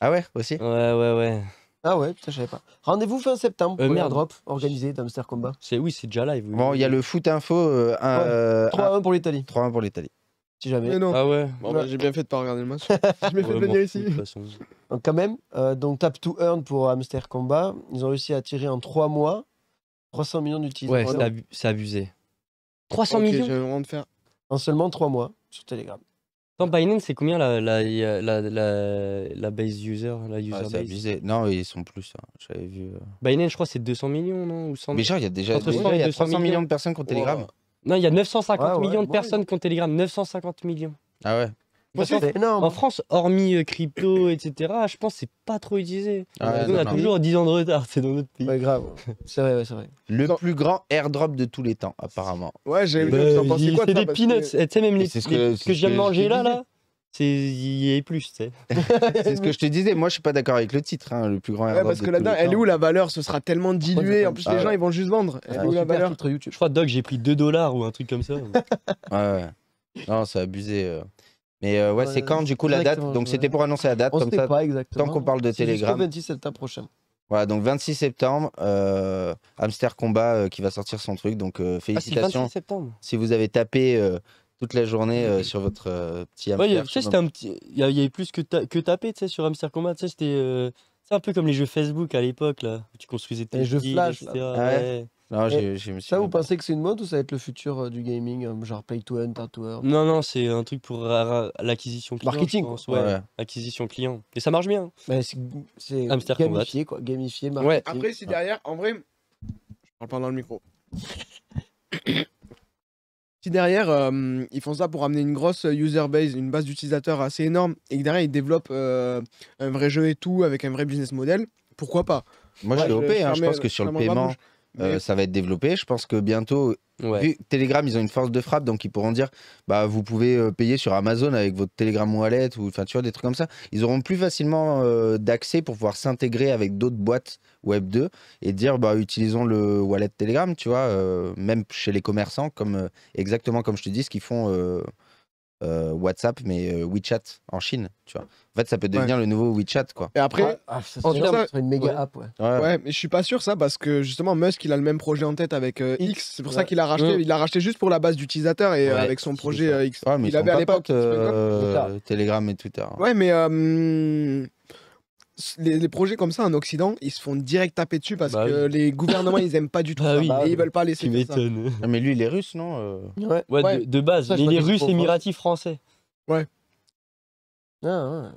Ah ouais, aussi Ouais, ouais, ouais. Ah ouais, ça je savais pas. Rendez-vous fin septembre, Euh, drop organisé d'Amster Combat. C'est oui, c'est déjà live. Bon, il y a le foot info. 3-1 euh, euh, pour l'Italie, 3-1 pour l'Italie. si jamais. Ah ouais. Bon, bah, j'ai bien fait de pas regarder le match. je m'ai fait Ouais, venir ici. de toute façon. Donc quand même, euh, donc Tap to Earn pour Amster Combat, ils ont réussi à attirer en 3 mois 300 millions d'utilisateurs Ouais, c'est abusé. 300 millions. de faire. en seulement 3 mois sur Telegram. Attends, Binance, c'est combien la, la, la, la, base user, la user Ah, c'est abusé. Non, ils sont plus. Hein. J'avais vu. Binance, euh. je crois, c'est 200 millions, non Ou 100 Mais genre, il y a déjà y a 300 millions de personnes qui ont Telegram. Non, il y a 950 ah millions de personnes qui ont Telegram. 950 millions. Ah ouais. En France, hormis euh, crypto, etc., je pense que c'est pas trop utilisé. Ah on a toujours 10 ans de retard, c'est dans notre pays. grave. c'est vrai, c'est vrai. Le plus grand airdrop de tous les temps, apparemment. Ouais, j'ai vu. Bah, c'est des peanuts. Tu sais, même les, ce que, que j'ai mangé là, là C'est y est plus, tu sais. c'est ce que je te disais. Moi, je suis pas d'accord avec le titre, hein, le plus grand. airdrop Ouais, parce que là-dedans, elle est où la valeur Ce sera tellement dilué. En plus, les ah gens, ils vont juste vendre. Ah elle est où la valeur Je crois, Doc, j'ai pris 2 dollars ou un truc comme ça. ouais. Non, c'est abusé. Euh. Mais euh, ouais, c'est quand du coup la date Donc c'était pour annoncer la date, comme ça, tant qu'on parle de Telegram. Le 26 septembre prochain. Voilà, donc 26 septembre, euh, Hamster Combat euh, qui va sortir son truc. Donc euh, ah, félicitations. septembre. Si vous avez tapé toute la journée sur votre petit hamster. Ouais, petit. Il y, avait plus que, que taper sur Hamster Combat. Tu sais, c'était. C'est un peu comme les jeux Facebook à l'époque, là. Où tu construisais tes jeux flash, etc. Eh, ça, vous pensez que c'est une mode ou ça va être le futur euh, du gaming, euh, genre Pay to Hunt, to earn Non, non, c'est un truc pour l'acquisition client, Marketing, Ouais, acquisition client. Et ça marche bien. c'est gamifié, quoi. Gamifié, Après, si derrière, en vrai, je parle pas dans le micro. si derrière, euh, ils font ça pour amener une grosse user base, une base d'utilisateurs assez énorme, et que derrière, ils développent un vrai jeu et tout, avec un vrai business model, pourquoi pas Moi, je le suis je- OP, hein, je pense que sur le paiement, euh, ça va être développé. Je pense que bientôt, vu Telegram, ils ont une force de frappe, donc ils pourront dire, bah, vous pouvez euh, payer sur Amazon avec votre Telegram Wallet ou enfin, tu vois, des trucs comme ça. Ils auront plus facilement euh, d'accès pour pouvoir s'intégrer avec d'autres boîtes Web 2 et dire, bah, utilisons le Wallet Telegram, tu vois, même chez les commerçants, comme exactement comme je te dis, ce qu'ils font euh, WhatsApp, mais euh, WeChat en Chine, tu vois. En fait, ça peut devenir le nouveau WeChat, quoi. Et après, ah, ah, ça une méga app, ouais. ouais. mais je suis pas sûr ça parce que justement Musk, il a le même projet en tête avec euh, X. C'est pour ça qu'il a racheté. Il a racheté juste pour la base d'utilisateurs et avec son projet X. il avait à l'époque Telegram et Twitter. Hein. Ouais, mais les, projets comme ça en Occident, ils se font direct taper dessus parce bah que les gouvernements, ils aiment pas du tout bah Oui. Et ils veulent pas laisser ça. mais lui, il est russe, non euh ouais. De, base. les ah, mais il est russe, émiratif, français. Ouais. Ah,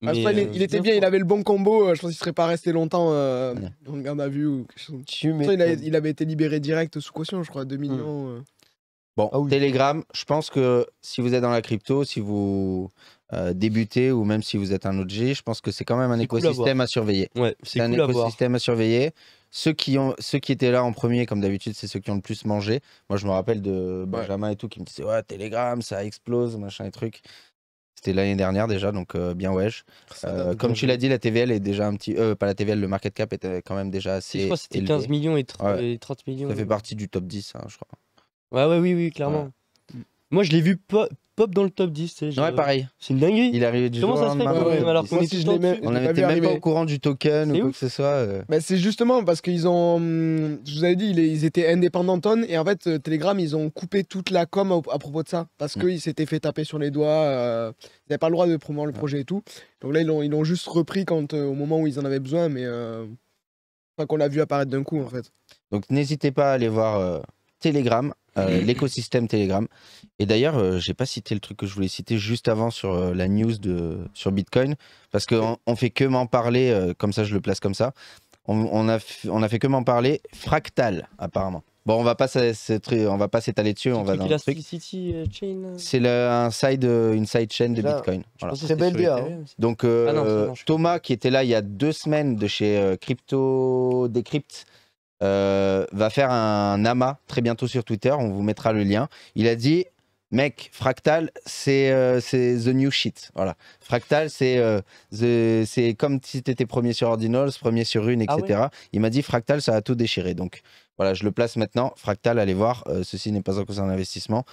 Mais il, était bien, il avait le bon combo. Euh, je pense qu'il serait pas resté longtemps euh, on le garde à vue il, avait été libéré direct sous caution, je crois, 2 millions. Hmm. Bon, ah Telegram, je pense que si vous êtes dans la crypto, si vous euh, débutez ou même si vous êtes un OG, je pense que c'est quand même un écosystème à, surveiller. Ouais, c'est un écosystème à, surveiller. Ceux qui, ont, ceux qui étaient là en premier, comme d'habitude, c'est ceux qui ont le plus mangé. Moi, je me rappelle de Benjamin et tout qui me disait Ouais, Telegram, ça explose, machin et truc. C'était l'année dernière déjà, donc euh, bien wesh. Ah, euh, comme tu l'as dit, la TVL est déjà un petit. pas la TVL, le market cap était quand même déjà assez. Je crois que c'était 15 millions et, 30 millions. Ça fait partie du top 10, hein, je crois. Ouais, ouais, oui, oui, clairement. Moi, je l'ai vu pop, dans le top 10. Ouais, pareil. C'est une dinguerie. Il est arrivé du Comment ça se fait alors qu'on était On même pas au courant du token ou quoi que ce soit. Euh. Bah, c'est justement parce qu'ils ont. Hum, je vous avais dit, ils étaient indépendants et en fait, euh, Telegram, ils ont coupé toute la com à, propos de ça parce que mm. qu'ils s'étaient fait taper sur les doigts. Euh, ils n'avaient pas le droit de promouvoir le projet et tout. Donc là, ils l'ont, ils juste repris quand, au moment où ils en avaient besoin, mais. Enfin, qu'on l'a vu apparaître d'un coup en fait. Donc n'hésitez pas à aller voir Telegram, euh, l'écosystème Telegram. Et d'ailleurs, euh, j'ai pas cité le truc que je voulais citer juste avant sur euh, la news de, sur Bitcoin, parce qu'on on fait que m'en parler, comme ça je le place comme ça. On, a, on a fait que m'en parler, fractal apparemment. Bon, on va pas on va pas s'étaler dessus, on va C'est un side, une side chain de Bitcoin. belle hein. Donc ah Thomas qui était là il y a deux semaines de chez Crypto Decrypt, euh, va faire un amas très bientôt sur Twitter. On vous mettra le lien. Il a dit mec, Fractal, euh, c'est the new shit. Voilà. Fractal, euh, c'est comme si t'étais premier sur Ordinals, premier sur une, ah etc. il m'a dit Fractal, ça a tout déchiré. Donc voilà, je le place maintenant. Fractal, allez voir. Euh, ceci n'est pas encore un investissement.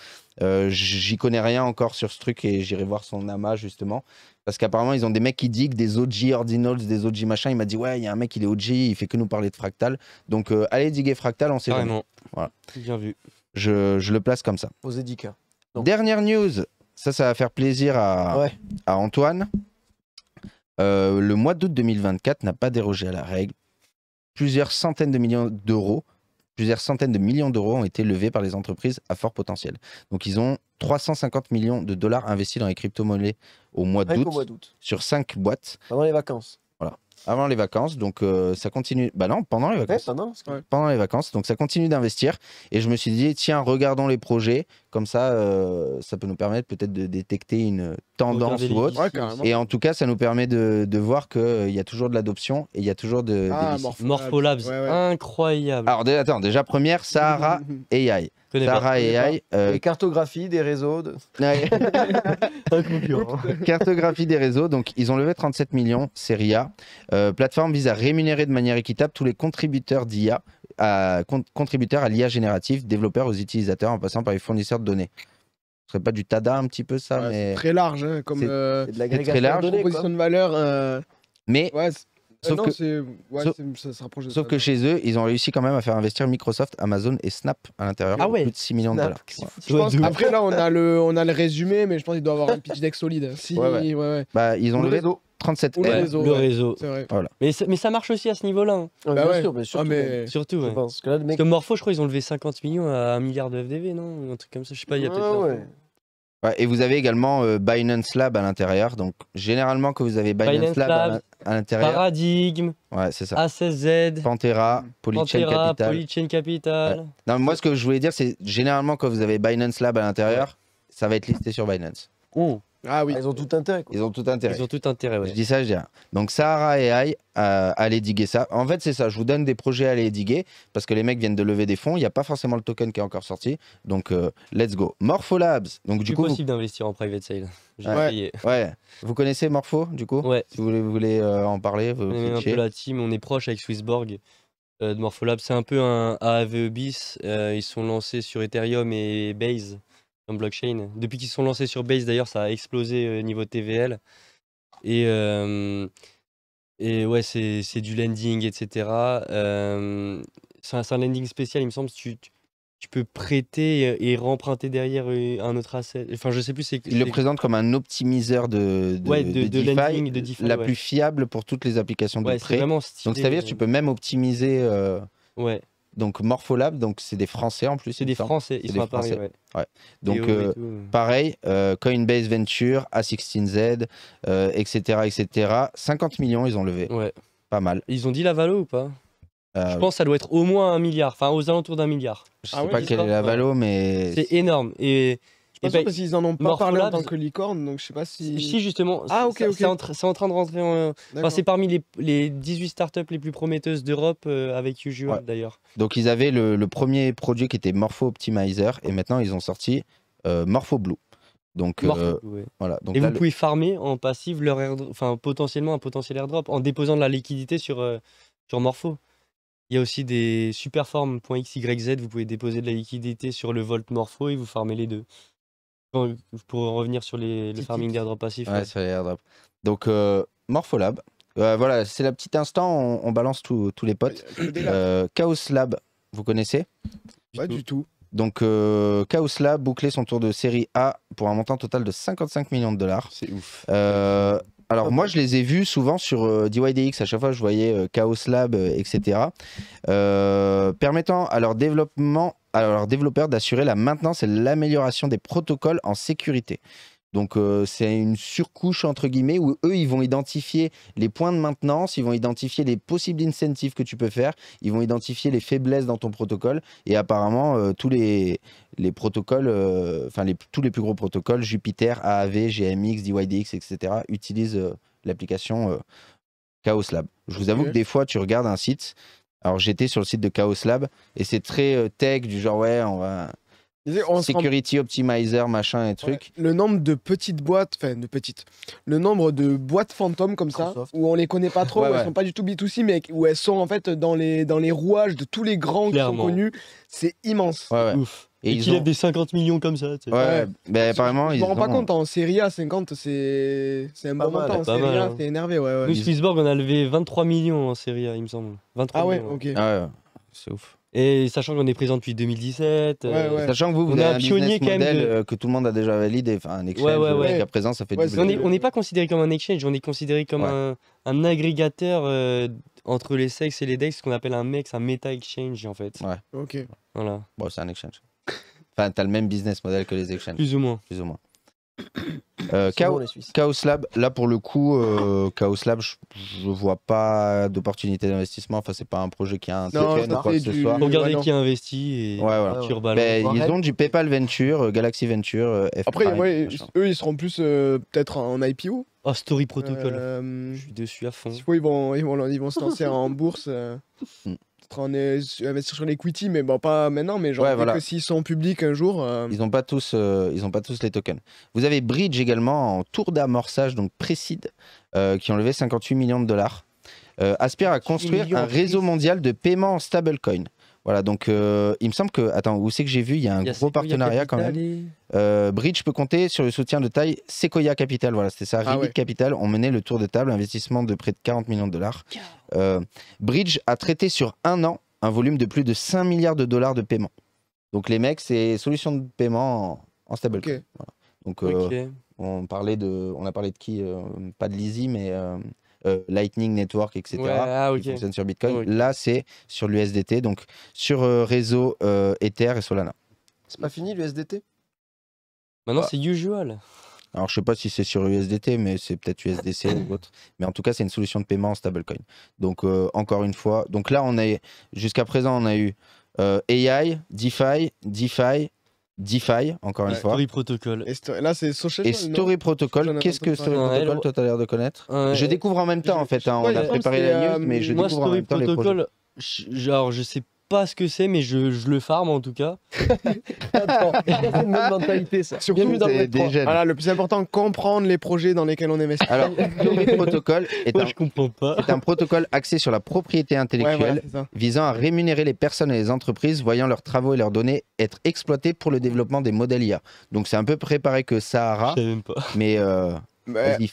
J'y connais rien encore sur ce truc et j'irai voir son amas justement. Parce qu'apparemment, ils ont des mecs qui diguent, des OG Ordinals, des OG machin. Il m'a dit, ouais, il y a un mec, il est OG, il fait que nous parler de Fractal. Donc allez diguer Fractal, on sait vraiment. Bien vu. Je, je le place comme ça. Aux édicats. Dernière news, ça, ça va faire plaisir à, Antoine. Euh, le mois d'août 2024 n'a pas dérogé à la règle. Plusieurs centaines de millions d'euros, plusieurs centaines de millions d'euros ont été levés par les entreprises à fort potentiel. Donc ils ont 350 millions de dollars investis dans les crypto-monnaies au mois d'août sur cinq boîtes. Pendant les vacances. Voilà. Avant les vacances, donc euh, ça continue. Bah non, pendant les vacances. pendant les vacances, donc ça continue d'investir. Et je me suis dit, tiens, regardons les projets. Comme ça, euh, ça peut nous permettre peut-être de détecter une tendance ou autre. et en tout cas, ça nous permet de, voir qu'il euh, y a toujours de l'adoption et il y a toujours de. Ah, Morpholabs, incroyable. Alors, attends, déjà, première, Sahara AI. Sahara AI. Cartographie des réseaux. Cartographie des réseaux. Donc, ils ont levé 37 millions, série A. Euh, plateforme vise à rémunérer de manière équitable tous les contributeurs d'IA contributeurs à l'IA générative, développeurs aux utilisateurs en passant par les fournisseurs de données. Ce serait pas du TADA un petit peu ça Très large, hein, comme euh, de large. De données, de valeur. Euh, mais ouais, euh, sauf que, que chez eux, ils ont réussi quand même à faire investir Microsoft, Amazon et Snap à l'intérieur ah plus de 6 millions de dollars. après là, on a le, on a le résumé, mais je pense qu'ils doivent avoir un pitch deck solide. bah, ils ont le réseau. 37 le réseau. Mais, ça, mais ça marche aussi à ce niveau-là. surtout. que là, le Parce que Morpho, je crois, ils ont levé 50 millions à 1 milliard de FDV, non Un truc comme ça, je sais pas, il y a et vous avez également euh, Binance Lab à l'intérieur. Donc, généralement, quand vous avez Binance, Lab, à l'intérieur, Paradigme, ouais, A16Z, Pantera, Polychain Capital. Non, moi, ce que je voulais dire, c'est généralement, quand vous avez Binance Lab à l'intérieur, ça va être listé sur Binance. Ouh ah oui. ils ont tout intérêt. Ils ont tout intérêt. Ils ont tout intérêt, ouais. Je dis ça, je dis ça. Donc Sahara et AI, euh, allez diguer ça. En fait, c'est ça. Je vous donne des projets à aller diguer parce que les mecs viennent de lever des fonds. Il n'y a pas forcément le token qui est encore sorti. Donc, euh, let's go. Morpholabs. Donc, du coup. possible d'investir en private sale. ouais. ouais. Vous connaissez Morpho, du coup Ouais. Si vous voulez, euh, en parler, vous on un peu la team. On est proche avec Swissborg euh, de Labs, C'est un peu un AAVE bis. ils sont lancés sur Ethereum et Base en blockchain. Depuis qu'ils sont lancés sur Base, d'ailleurs, ça a explosé au euh, niveau TVL. Et, euh, et ouais, c'est du lending, etc. Euh, c'est un, lending spécial, il me semble. Tu, tu peux prêter et remprunter derrière un autre asset. Enfin, je sais plus. c'est Il le présente comme un optimiseur de, de, la plus fiable pour toutes les applications de prêt. Donc, c'est-à-dire, tu peux même optimiser. Ouais. Donc Morpholab, donc c'est des Français en plus. C'est des Français, ils sont à Donc pareil, Coinbase Venture, A16Z, etc., etc. 50 millions ils ont levé. Pas mal. Ils ont dit la valo ou pas euh, Je pense que ça doit être au moins un milliard, enfin aux alentours d'un milliard. Je ah sais pas quelle est la valo, mais c'est énorme. Et pas eh ben, parce qu'ils en ont pas parlé en tant que licorne, donc je sais pas si. Si, justement. Ah, ok, ok. C'est en, train de rentrer en. Enfin, c'est parmi les, les 18 startups les plus prometteuses d'Europe euh, avec UGU d'ailleurs. Donc, ils avaient le, premier produit qui était Morpho Optimizer et maintenant ils ont sorti euh, Morpho Blue. Donc, euh, voilà. Donc, et vous pouvez farmer en passive leur enfin, potentiellement un potentiel airdrop en déposant de la liquidité sur, sur Morpho. Il y a aussi des superform.xyz, vous pouvez déposer de la liquidité sur le Volt Morpho et vous farmez les deux pour revenir sur les, farming d'airdrop passif. Ouais, les airdrops. Donc, euh, Morpholab. Euh, voilà, c'est la petite instant, on, balance tous les potes. Euh, Chaos Lab, vous connaissez Pas du tout. Donc, Chaos Lab bouclé son tour de série A pour un montant total de 55 millions de dollars. C'est ouf. Alors moi, je les ai vus souvent sur euh, DYDX. À chaque fois, je voyais euh, Chaos Lab, euh, etc. permettant à leur développement à leurs développeurs d'assurer la maintenance et l'amélioration des protocoles en sécurité. Donc euh, c'est une surcouche entre guillemets où eux ils vont identifier les points de maintenance, ils vont identifier les possibles incentives que tu peux faire, ils vont identifier les faiblesses dans ton protocole et apparemment euh, tous les, protocoles, euh, enfin tous les plus gros protocoles, Jupiter, AAV, GMX, DYDX, etc. utilisent l'application Chaos Lab. Je vous avoue que des fois tu regardes un site, alors j'étais sur le site de Chaos Lab et c'est très tech du genre ouais on va Security Optimizer, machin et truc. Le nombre de petites boîtes, enfin de petites, le nombre de boîtes fantômes comme ça, où on les connaît pas trop, où elles sont pas du tout B2C, mais où elles sont en fait dans les, dans les rouages de tous les grands qui sont connus, c'est immense. Ouf. Et, et qu'il des 50 millions comme ça. Tu sais. Ouais, bah apparemment. ils me rends pas compte, en série A, 50, c'est un bon montant. Hein. énervé. Ouais, ouais. Nous, ils... on a levé 23 millions en série A, il me semble. 23 ah ouais, ok. Ah ouais, c'est ouf. Et sachant qu'on est présent depuis 2017, euh, Sachant que vous, vous on un pionnier quand même euh, que tout le monde a déjà validé, enfin un exchange, euh, à présent ça fait on n'est pas considéré comme un exchange, on est considéré comme un, un agrégateur entre les sexes et les decks, ce qu'on appelle un MEX, un meta-exchange en fait. Ouais. Ok. Voilà, Bon, c'est un exchange. Enfin, t'as le même business model que les exchanges, plus ou moins. plus ou moins. Euh, Chaos, Lab, là pour le coup, Chaoslab, euh, Chaos Lab, je, vois pas d'opportunité d'investissement. Enfin, c'est pas un projet qui a un ou qui investit et ouais, ben, ils ont du PayPal Venture, euh, Galaxy Venture, Après, eux, ils seront plus peut-être en IPO. Oh, ah, Story Protocol. je suis dessus à fond. Oui, bon, ils, vont, ils vont se lancer en bourse. Mm en investissement euh, euh, sur l'equity, mais bon, pas maintenant, mais genre, ouais, que s'ils sont publics un jour. Euh ils n'ont pas, tous, ils ont pas tous les tokens. Vous avez Bridge également en tour d'amorçage, donc Précide, qui ont levé 58 millions de dollars. aspire à construire un réseau mondial de paiement en stablecoin. Voilà, donc euh, il me semble que. Attends, où c'est que j'ai vu Il y a un gros partenariat quand même. Euh, Bridge peut compter sur le soutien de taille Sequoia Capital. Voilà, c'était ça. Ah Capital ont mené le tour de table, investissement de près de 40 millions de dollars. Euh, Bridge a traité sur un an un volume de plus de 5 milliards de dollars de paiement. Donc les mecs, c'est solution de paiement en, stablecoin. stable. Donc on, parlait de, on a parlé de qui Pas de Lizzie, mais euh, Lightning Network, etc., ah, qui fonctionne sur Bitcoin. Là, c'est sur l'USDT, donc sur euh, réseau euh, Ether et Solana. C'est pas fini l'USDT Maintenant, bah. c'est usual. Alors, je sais pas si c'est sur USDT, mais c'est peut-être USDC ou autre. Mais en tout cas, c'est une solution de paiement en stablecoin. Donc, encore une fois, donc là, on a jusqu'à présent, on a eu AI, DeFi, DeFi, DeFi, encore une fois. Story Protocol. là, c'est Social. Et Story Protocol. Qu'est-ce que Story Protocol Toi, t'as l'air de connaître. je découvre en même temps, en fait. Hein, on a préparé la news, euh, mais je moi, découvre en même temps Protocol, les Genre, je sais pas ce que c'est, mais je, je, le farme en tout cas. Voilà, le plus important, comprendre les projets dans lesquels on investit. Alors, le protocole est, un, je comprends pas. un protocole axé sur la propriété intellectuelle visant à rémunérer les personnes et les entreprises voyant leurs travaux et leurs données être exploités pour le développement des modèles IA. Donc c'est un peu préparé que Sahara, même mais euh, il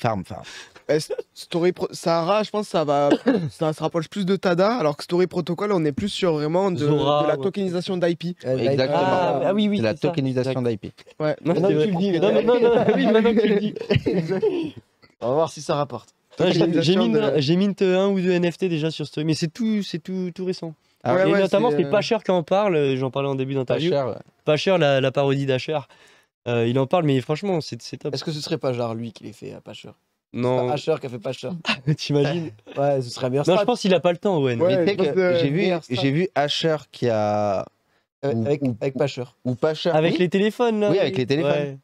eh, story Pro je pense ça va, ça se rapproche plus de Tada, alors que Story Protocol, on est plus sur vraiment de, la tokenisation d'IP. Eh, Exactement. Ah, bah oui, oui, la tokenisation d'IP. Ouais. tu le dis. Non, non, on va voir si ça rapporte. J'ai mint un ou deux NFT déjà sur Story, mais c'est tout, c'est tout, tout récent. Ah et notamment, c'est cher qui en parle, euh, j'en parlais en début d'interview. pas Pacher, la, la parodie d'Asher euh, il en parle, mais franchement, c'est top. Est-ce que ce serait pas genre lui qui l'ait fait à euh, Pacher non. Pas Asher qui a fait pas Asher. T'imagines Ouais, ce serait mieux. Non, je pense qu'il a pas le temps, Owen. Mais j'ai vu, j'ai vu Asher qui a. Euh, avec, avec Pasher. Ou Pasher. Avec les téléphones, là. Oui, avec les téléphones.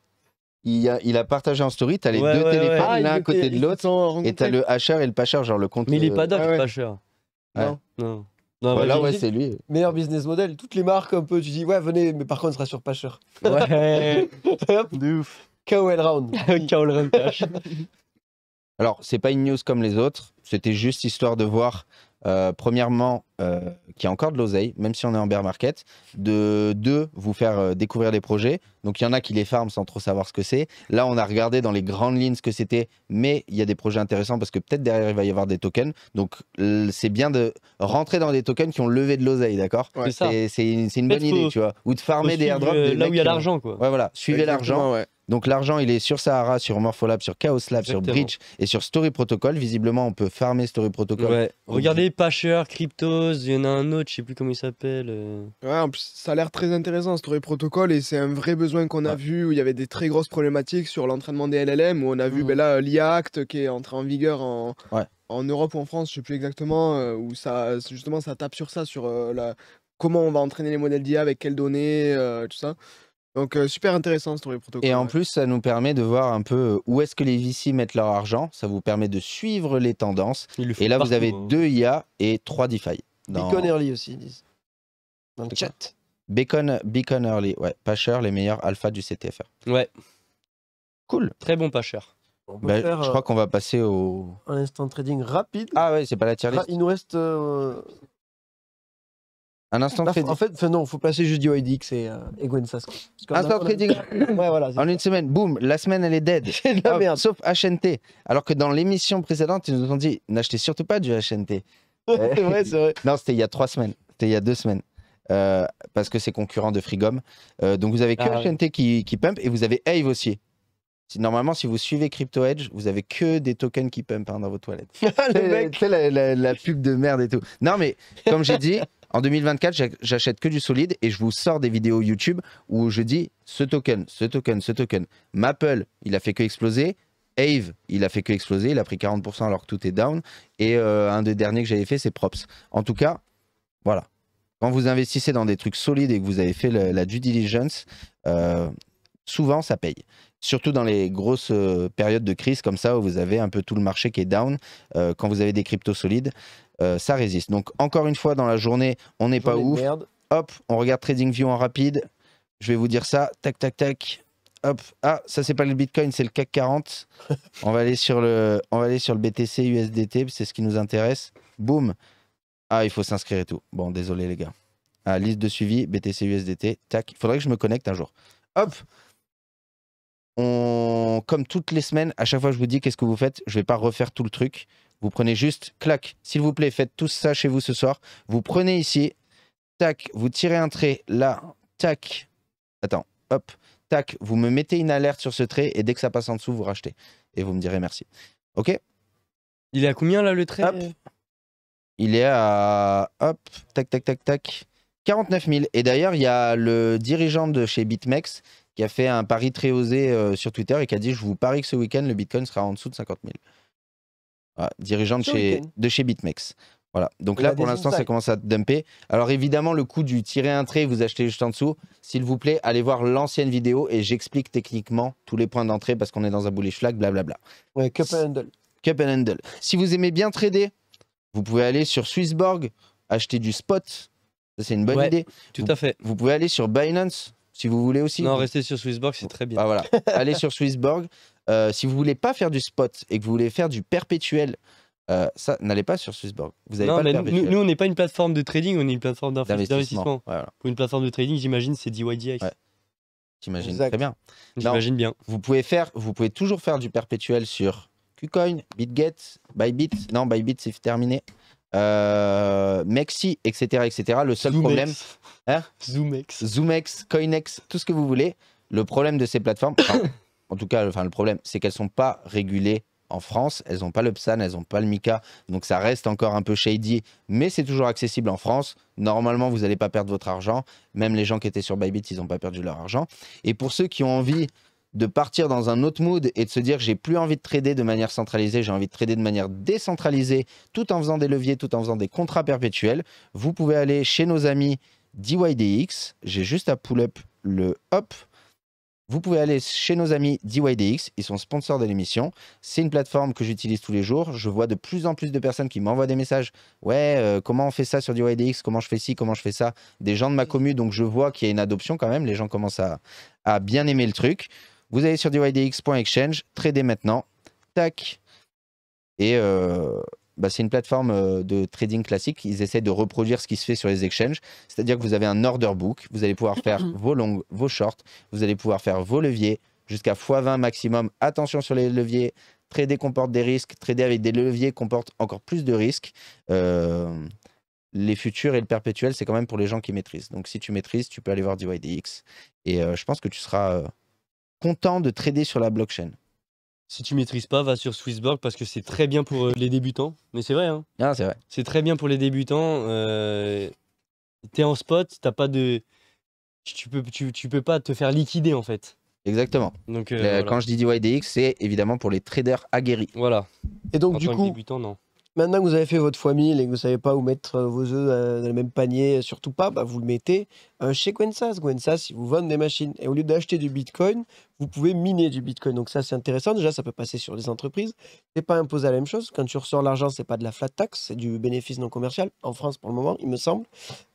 Il, a, il a, partagé en story, t'as les deux téléphones ah, l'un à côté de l'autre, et t'as le Asher et le Pasher, genre le compte. Mais il est euh, pas d'accord ah, le Non. Non. Non, là, ouais, c'est lui. Meilleur business model. Toutes les marques, un peu, tu dis, ouais, venez, mais par contre, on sera sur Pasher. Ouais. de ouf. KOL Round. KOL Round alors, c'est pas une news comme les autres. C'était juste histoire de voir, euh, premièrement, euh, qu'il y a encore de l'oseille, même si on est en bear market. De deux, vous faire euh, découvrir les projets. Donc, il y en a qui les farment sans trop savoir ce que c'est. Là, on a regardé dans les grandes lignes ce que c'était, mais il y a des projets intéressants parce que peut-être derrière, il va y avoir des tokens. Donc, c'est bien de rentrer dans des tokens qui ont levé de l'oseille, d'accord C'est une, bonne idée, tu vois. Ou de farmer des airdrops. là où il y a l'argent, quoi. Ouais, voilà. Suivez l'argent. Donc l'argent, il est sur Sahara, sur Morpholab, sur Chaos Lab, sur Bridge et sur Story Protocol. Visiblement, on peut farmer Story Protocol. Ouais. Regardez Pacher, Cryptos, il y en a un autre, je sais plus comment il s'appelle. Euh. Ouais, en plus, ça a l'air très intéressant Story Protocol et c'est un vrai besoin qu'on a vu où il y avait des très grosses problématiques sur l'entraînement des LLM où on a vu mm. ben là l'IA Act qui est entré en vigueur en, en Europe ou en France, je sais plus exactement, euh, où ça justement ça tape sur ça, sur euh, la, comment on va entraîner les modèles d'IA avec quelles données, tout ça. Donc euh, super intéressant ce les protocoles. Et en plus, ça nous permet de voir un peu euh, où est-ce que les VC mettent leur argent. Ça vous permet de suivre les tendances. et là, vous avez hein. deux IA et trois DeFi. Beacon Early aussi, ils disent. Dans le chat. Beacon, Early, ouais. cher, les meilleurs alpha du CTFR. Ouais. Cool. Très bon pas cher. Bah, je crois euh, qu'on va passer au... Un instant trading rapide. Ah ouais, c'est pas la tier list. Il nous reste... Un instant trading. Bah, en fait, non, faut placer juste du et, euh, Sask. Instant trading. en une semaine, boum, la semaine elle est dead. Sauf HNT. Alors que dans l'émission précédente, ils nous ont dit n'achetez surtout pas du HNT. c'est vrai, c'est vrai. Non, c'était il y a trois semaines. C'était il y a deux semaines. Euh, parce que c'est concurrent de Frigom. Euh, donc vous avez que HNT ah qui, pump et vous avez Ave aussi. Normalement, si vous suivez Crypto Edge, vous avez que des tokens qui pumpent hein, dans vos toilettes. Ah, le la, pub de merde et tout. Non, mais comme j'ai dit, en 2024, j'achète que du solide et je vous sors des vidéos YouTube où je dis ce token, ce token, ce token. Maple, il a fait que exploser. Ave, il a fait que exploser. Il a pris 40% alors que tout est down. Et euh, un des derniers que j'avais fait, c'est Props. En tout cas, voilà. Quand vous investissez dans des trucs solides et que vous avez fait la due diligence, euh, souvent ça paye. Surtout dans les grosses euh, périodes de crise comme ça où vous avez un peu tout le marché qui est down. quand vous avez des cryptos solides, euh, ça résiste. Donc encore une fois, dans la journée, on n'est pas ouf. Hop, on regarde TradingView en rapide. Je vais vous dire ça. Tac, tac, tac. Hop. Ah, ça c'est pas le Bitcoin, c'est le CAC 40. on va aller sur le, on va aller sur le BTC USDT, c'est ce qui nous intéresse. Boum. Ah, il faut s'inscrire et tout. Bon, désolé les gars. Ah, liste de suivi BTC USDT. Tac. Il faudrait que je me connecte un jour. Hop. On, comme toutes les semaines, à chaque fois je vous dis qu'est-ce que vous faites, je vais pas refaire tout le truc. Vous prenez juste, clac, s'il vous plaît, faites tout ça chez vous ce soir. Vous prenez ici, tac, vous tirez un trait là, tac, attends, hop, tac, vous me mettez une alerte sur ce trait et dès que ça passe en dessous, vous rachetez. Et vous me direz merci. Ok Il est à combien là le trait Il est à, hop, tac, tac, tac, tac, 49 000. Et d'ailleurs, il y a le dirigeant de chez BitMEX qui a fait un pari très osé euh, sur Twitter et qui a dit « Je vous parie que ce week-end, le Bitcoin sera en dessous de 50 000 ». Ah, dirigeante de chez, de chez BitMEX. Voilà. Donc là, pour l'instant, ça commence à dumper. Alors évidemment, le coût du tirer un trait, vous achetez juste en dessous. S'il vous plaît, allez voir l'ancienne vidéo et j'explique techniquement tous les points d'entrée parce qu'on est dans un boulet flag, blablabla. Ouais, cup and handle. Cup and handle. Si vous aimez bien trader, vous pouvez aller sur Swissborg, acheter du spot. C'est une bonne idée. Tout à fait. Vous pouvez aller sur Binance si vous voulez aussi. Non, restez sur Swissborg, c'est très bien. Ah, voilà. allez sur Swissborg. Euh, si vous voulez pas faire du spot et que vous voulez faire du perpétuel, euh, ça n'allez pas sur Swissborg. Vous avez pas nous, nous, on n'est pas une plateforme de trading, on est une plateforme d'investissement. Pour une plateforme de trading, j'imagine, c'est DYDX. J'imagine très bien. J'imagine bien. Vous pouvez, faire, vous pouvez toujours faire du perpétuel sur KuCoin, BitGet, Bybit. Non, Bybit, c'est terminé. Euh, Mexi, etc., etc. Le seul problème, hein Zoomex, Zoomex, Coinex, tout ce que vous voulez. Le problème de ces plateformes, en tout cas, enfin, le problème, c'est qu'elles ne sont pas régulées en France. Elles n'ont pas le elles n'ont pas le MICA. Donc ça reste encore un peu shady, mais c'est toujours accessible en France. Normalement, vous n'allez pas perdre votre argent. Même les gens qui étaient sur Bybit, ils n'ont pas perdu leur argent. Et pour ceux qui ont envie de partir dans un autre mood et de se dire j'ai plus envie de trader de manière centralisée, j'ai envie de trader de manière décentralisée, tout en faisant des leviers, tout en faisant des contrats perpétuels, vous pouvez aller chez nos amis DYDX. J'ai juste à pull up le hop vous pouvez aller chez nos amis DYDX, ils sont sponsors de l'émission. C'est une plateforme que j'utilise tous les jours. Je vois de plus en plus de personnes qui m'envoient des messages. Ouais, euh, comment on fait ça sur DYDX Comment je fais ci Comment je fais ça Des gens de ma commune, donc je vois qu'il y a une adoption quand même. Les gens commencent à, bien aimer le truc. Vous allez sur DYDX.exchange, tradez maintenant. Tac. Et, euh, bah, c'est une plateforme euh, de trading classique. Ils essayent de reproduire ce qui se fait sur les exchanges. C'est-à-dire que vous avez un order book. Vous allez pouvoir faire vos longs, vos shorts. Vous allez pouvoir faire vos leviers jusqu'à x20 maximum. Attention sur les leviers. Trader comporte des risques. Trader avec des leviers comporte encore plus de risques. Euh, les futurs et le perpétuel, c'est quand même pour les gens qui maîtrisent. Donc si tu maîtrises, tu peux aller voir DYDX. Et euh, je pense que tu seras content de trader sur la blockchain si tu maîtrises pas, va sur Swissborg parce que c'est très bien pour euh, les débutants. Mais c'est vrai, hein. c'est vrai. C'est très bien pour les débutants. Euh, T'es en spot, t'as pas de. Tu peux, tu, peux pas te faire liquider en fait. Exactement. Donc, euh, Quand je dis DYDX, c'est évidemment pour les traders aguerris. Voilà. Et donc, du coup. débutant, non. Maintenant que vous avez fait votre fois 1000 et que vous ne savez pas où mettre euh, vos œufs euh, dans le même panier, euh, surtout pas, bah, vous le mettez chez Gwensas. Gwensas, ils vous vendent des machines. Et au lieu d'acheter du Bitcoin, vous pouvez miner du Bitcoin. Donc ça, c'est intéressant. Déjà, ça peut passer sur les entreprises. n'est pas imposé à la même chose. Quand tu ressors l'argent, c'est pas de la flat tax, c'est du bénéfice non commercial. En France, pour le moment, il me semble.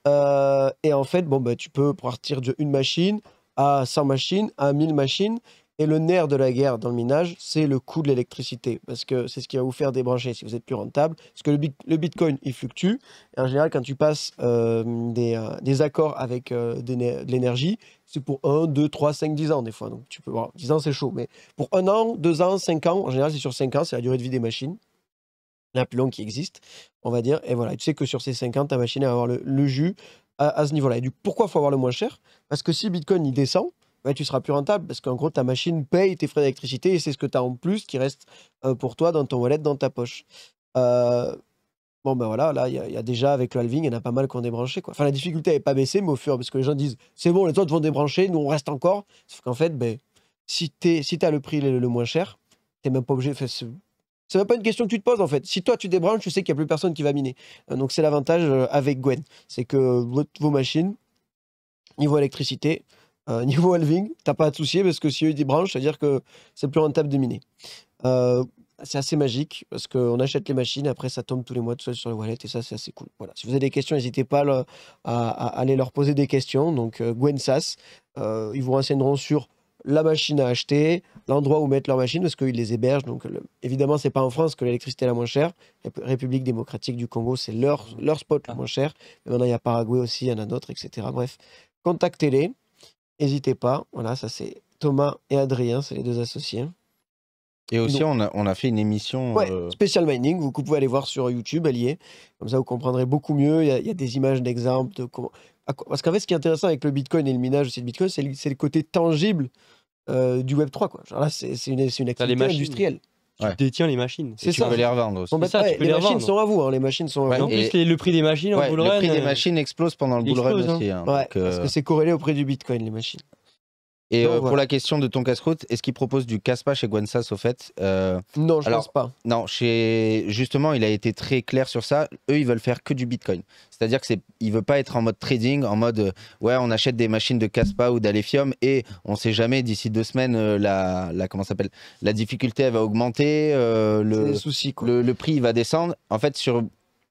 et en fait, bon, bah, tu peux partir d'une machine à 100 machines, à 1000 machines, et le nerf de la guerre dans le minage, c'est le coût de l'électricité, parce que c'est ce qui va vous faire débrancher si vous êtes plus rentable, parce que le, bitcoin, il fluctue, et en général, quand tu passes euh, euh, des, accords avec euh, de l'énergie, c'est pour 1, 2, 3, 5, 10 ans des fois, donc tu peux voir, 10 ans c'est chaud, mais pour 1 an, 2 ans, 5 ans, en général c'est sur 5 ans, c'est la durée de vie des machines, la plus longue qui existe, on va dire, et voilà, tu sais que sur ces 5 ans, ta machine va avoir le, jus à, ce niveau-là. Et du pourquoi faut avoir le moins cher Parce que si bitcoin, il descend, tu seras plus rentable parce qu'en gros, ta machine paye tes frais d'électricité et c'est ce que tu as en plus qui reste euh, pour toi dans ton wallet, dans ta poche. Euh, bon, ben voilà, là, il y, a déjà avec le halving, il y en a pas mal qui ont débranché. Quoi. Enfin, la difficulté n'est pas baissée, mais au fur, parce que les gens disent c'est bon, les autres vont débrancher, nous on reste encore. Sauf qu'en fait, ben, si tu si as le prix le, moins cher, tu même pas obligé. C'est même pas une question que tu te poses en fait. Si toi tu débranches, tu sais qu'il n'y a plus personne qui va miner. Euh, donc c'est l'avantage avec Gwen. C'est que vos machines, niveau électricité, euh, niveau halving, t'as pas à te soucier parce que si eux a eu des branches, c'est-à-dire que c'est plus rentable de miner. Euh, c'est assez magique parce qu'on achète les machines, après ça tombe tous les mois tout seul sur le wallet et ça c'est assez cool. Voilà. Si vous avez des questions, n'hésitez pas à, aller leur poser des questions. Donc euh, Gwen ils vous renseigneront sur la machine à acheter, l'endroit où mettre leur machine parce qu'ils les hébergent. Donc évidemment c'est pas en France que l'électricité est la moins chère. La République démocratique du Congo c'est leur, leur spot le ah. moins cher. Mais maintenant il y a Paraguay aussi, il y en a d'autres, etc. Bref, contactez-les n'hésitez pas. Voilà, ça c'est Thomas et Adrien, c'est les deux associés. Et aussi, on, a, fait une émission. Euh, Special Mining, vous, pouvez aller voir sur YouTube, elle y est. Comme ça, vous comprendrez beaucoup mieux. Il y a, des images d'exemples. De comment... Parce qu'en fait, ce qui est intéressant avec le Bitcoin et le minage aussi de Bitcoin, c'est le, côté tangible euh, du Web3. Quoi. Genre là, c'est une, une activité industrielle tu détiens les machines. C'est ça. Tu peux les revendre aussi. ça, les, machines sont à vous. Hein, les machines sont en plus, le prix des machines en bull Le prix des euh, machines explose pendant le bull hein. aussi. Hein. donc, euh, Parce que c'est corrélé au prix du bitcoin, les machines. Et euh, pour la question de ton casse-croûte, est-ce qu'il propose du casse chez Gwensas au fait euh, Non, je pense pas. Non, chez... justement, il a été très clair sur ça. Eux, ils veulent faire que du Bitcoin. C'est-à-dire qu'il ne veut pas être en mode trading, en mode euh, ouais, on achète des machines de casse ou d'Alephium et on ne sait jamais d'ici deux semaines, la, comment s'appelle la difficulté elle va augmenter, le, le, prix va descendre. En fait, sur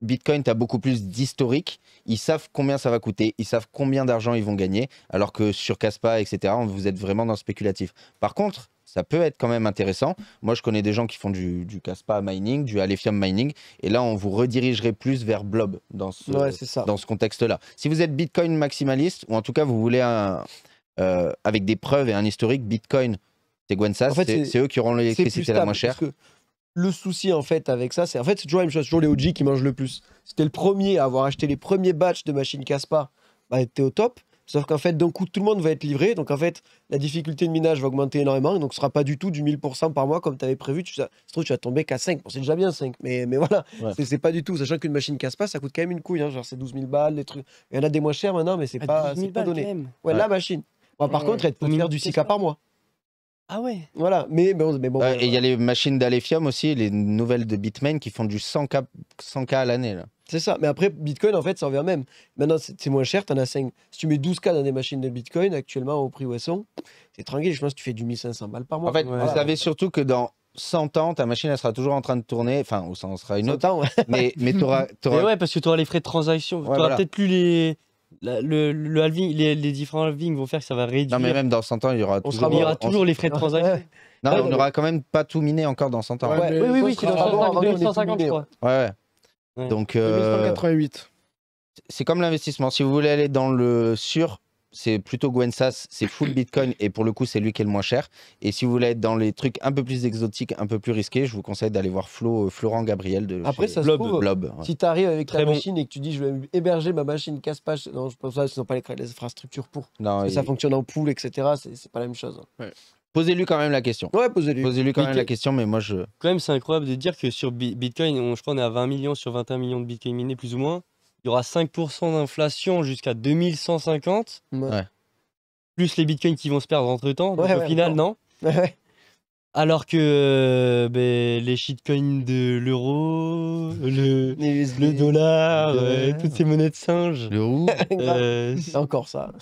Bitcoin, tu as beaucoup plus d'historique. Ils savent combien ça va coûter, ils savent combien d'argent ils vont gagner, alors que sur Caspa, etc., vous êtes vraiment dans le spéculatif. Par contre, ça peut être quand même intéressant. Moi, je connais des gens qui font du, Caspa mining, du Alephium mining, et là, on vous redirigerait plus vers Blob dans ce, contexte-là. Si vous êtes Bitcoin maximaliste, ou en tout cas, vous voulez un, euh, avec des preuves et un historique, Bitcoin, c'est Gwensas, c'est eux qui auront l'électricité la moins chère le souci en fait avec ça, c'est en fait c'est toujours les OG qui mangent le plus. C'était le premier à avoir acheté les premiers batchs de machines Caspa, bah était au top. Sauf qu'en fait, d'un coup, tout le monde va être livré. Donc en fait, la difficulté de minage va augmenter énormément. Donc ce sera pas du tout du 1000% par mois comme tu avais prévu. Tu, tu vas tomber qu'à 5. c'est déjà bien 5, mais, mais voilà, ce c'est pas du tout. Sachant qu'une machine casse-pas ça coûte quand même une couille. Hein. genre c'est 12 000 balles, les trucs. Il y en a des moins chers maintenant, mais c'est ah, pas, pas, donné. Ouais, la machine. par contre, elle peut faire du 6K par mois. Ah ouais Voilà, mais euh, et il y a les machines d'Alephium aussi, les nouvelles de Bitmain qui font du 100K, 100K à l'année. là. C'est ça, mais après, Bitcoin, en fait, ça revient même. Maintenant, c'est moins cher, t'en as 5. Si tu mets 12K dans des machines de Bitcoin, actuellement, au prix où c'est tranquille, je pense que tu fais du 1500 balles par mois. En fait, vous savez surtout que dans 100 ans, ta machine, elle sera toujours en train de tourner. Enfin, ou ça en sera une autre. Mais, mais tu auras, Mais ouais, parce que tu auras les frais de transaction. tu auras peut-être plus les le, le halving, les, les, différents halvings vont faire que ça va réduire. Non, mais même dans 100 ans, il y aura on toujours, sera, il y aura toujours on... les frais de transaction. non, mais on n'aura quand même pas tout miné encore dans 100 ans. Ouais, ouais, oui, oui, oui, c'est dans 250, je crois. Ouais, ouais. Donc. Euh, c'est comme l'investissement. Si vous voulez aller dans le sûr, c'est plutôt Gwensas, c'est full Bitcoin et pour le coup, c'est lui qui est le moins cher. Et si vous voulez être dans les trucs un peu plus exotiques, un peu plus risqués, je vous conseille d'aller voir Flo, euh, Florent Gabriel de Après, ça Blob. se trouve, si tu arrives avec ta machine et que tu dis je vais héberger ma machine casse-page, non, je sont pas les, infrastructures pour. Non, ça fonctionne en pool, etc. C'est pas la même chose. Hein. Posez-lui quand même la question. Ouais, posez-lui. Posez-lui quand même la question, mais moi je. Quand même, c'est incroyable de dire que sur Bitcoin, on, je crois qu'on est à 20 millions sur 21 millions de Bitcoin minés, plus ou moins il y aura 5% d'inflation jusqu'à 2150. Ouais. Plus les bitcoins qui vont se perdre entre temps. au final, non. Alors que euh, ben, les shitcoins de l'euro, le, dollar, euh, toutes ces monnaies de singes. Le euh, c'est encore ça.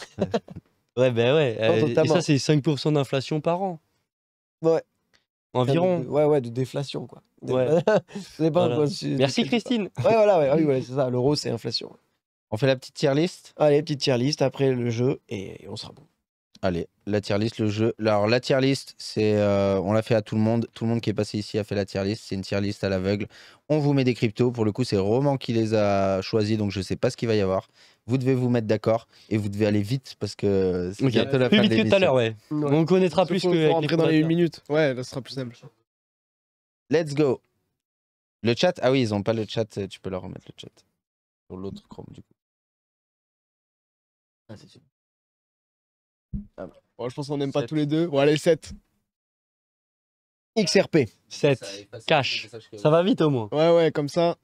ouais, ben ouais. et ça, c'est 5% d'inflation par an. Ouais. Environ. ouais, ouais, de déflation, quoi. Merci Christine. Ouais, voilà, ah oui, c'est ça. L'euro, c'est inflation. On fait la petite tier list Allez, petite tier après le jeu, et, on sera bon. Allez, la tier list, le jeu. Alors, la tier c'est, euh, on l'a fait à tout le monde. Tout le monde qui est passé ici a fait la tier list. C'est une tier list à l'aveugle. On vous met des cryptos. Pour le coup, c'est Roman qui les a choisis, donc je ne sais pas ce qu'il va y avoir. Vous devez vous mettre d'accord et vous devez aller vite parce que c'est okay. la tout à l'heure, On connaîtra plus que. dans une minute. Ouais, ça sera plus simple. Let's go. Le chat, ah oui, ils ont pas le chat, euh, tu peux leur remettre le chat. Sur l'autre Chrome, du coup. Ah, c'est sûr. Ah bah. je pense qu'on n'aime pas tous les deux. Bon, allez, 7. XRP. 7. Cash. Ça va vite au moins. Ouais, ouais, comme ça.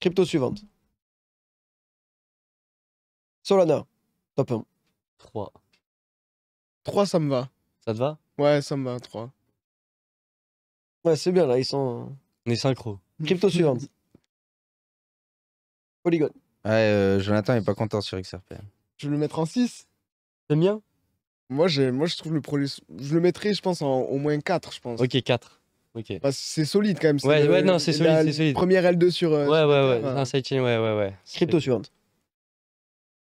Crypto suivante. Solana. Top 1. 3. 3, ça me va. Ça te va Ouais, ça me va, 3. Ouais, c'est bien là, ils sont. On euh, est synchro. Crypto suivante. Polygon. Ouais, euh, Jonathan est pas content sur XRP. Je vais le mettre en 6. T'aimes bien Moi, moi, je trouve le produit. Je le mettrais, je pense, en, au moins 4, je pense. Ok, 4. Ok. Bah, c'est solide quand même. Ouais, ouais, non, c'est solide, c'est solide. Première L2 euh, sur. Ouais, ouais, ouais. Un hein. sidechain, ouais, ouais, ouais. Crypto suivante.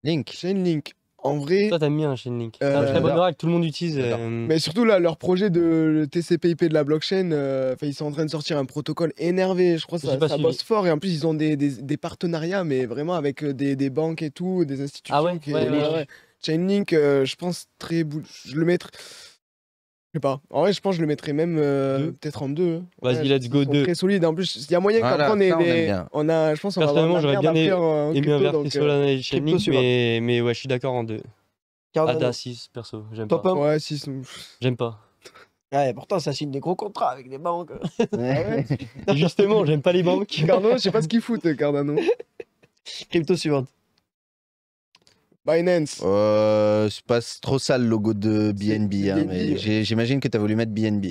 Link. Link en vrai. Toi, hein, euh, t'as mis un chain link. c'est très bonne tout le monde utilise. Euh, mais surtout, là, leur projet de TCP/IP de la blockchain, euh, ils sont en train de sortir un protocole énervé. Je crois que ça, ça bosse fort. Et en plus, ils ont des, partenariats, mais vraiment avec des, banques et tout, des institutions. Ah ouais, Chainlink, je pense très. Je le mettrai. Je sais pas. En vrai, je pense que je le mettrais même euh, peut-être en deux. Hein. Vas-y, let's go deux. Très solide. En plus, il y a moyen qu'on ait on, on, a, je pense, on Personnellement, j'aurais bien aimé inverser Solana et Chainlink, mais, mais ouais, je suis d'accord en deux. Ada 6, ah, perso, j'aime pas. Ouais, 6. Mm. J'aime pas. Ouais, pourtant, ça signe des gros contrats avec des banques. Justement, j'aime pas les banques. Cardano, je sais pas ce qu'ils foutent, Cardano. Crypto suivante. Binance. Euh, c'est pas trop ça le logo de BNB, hein, mais j'imagine que tu as voulu mettre BNB.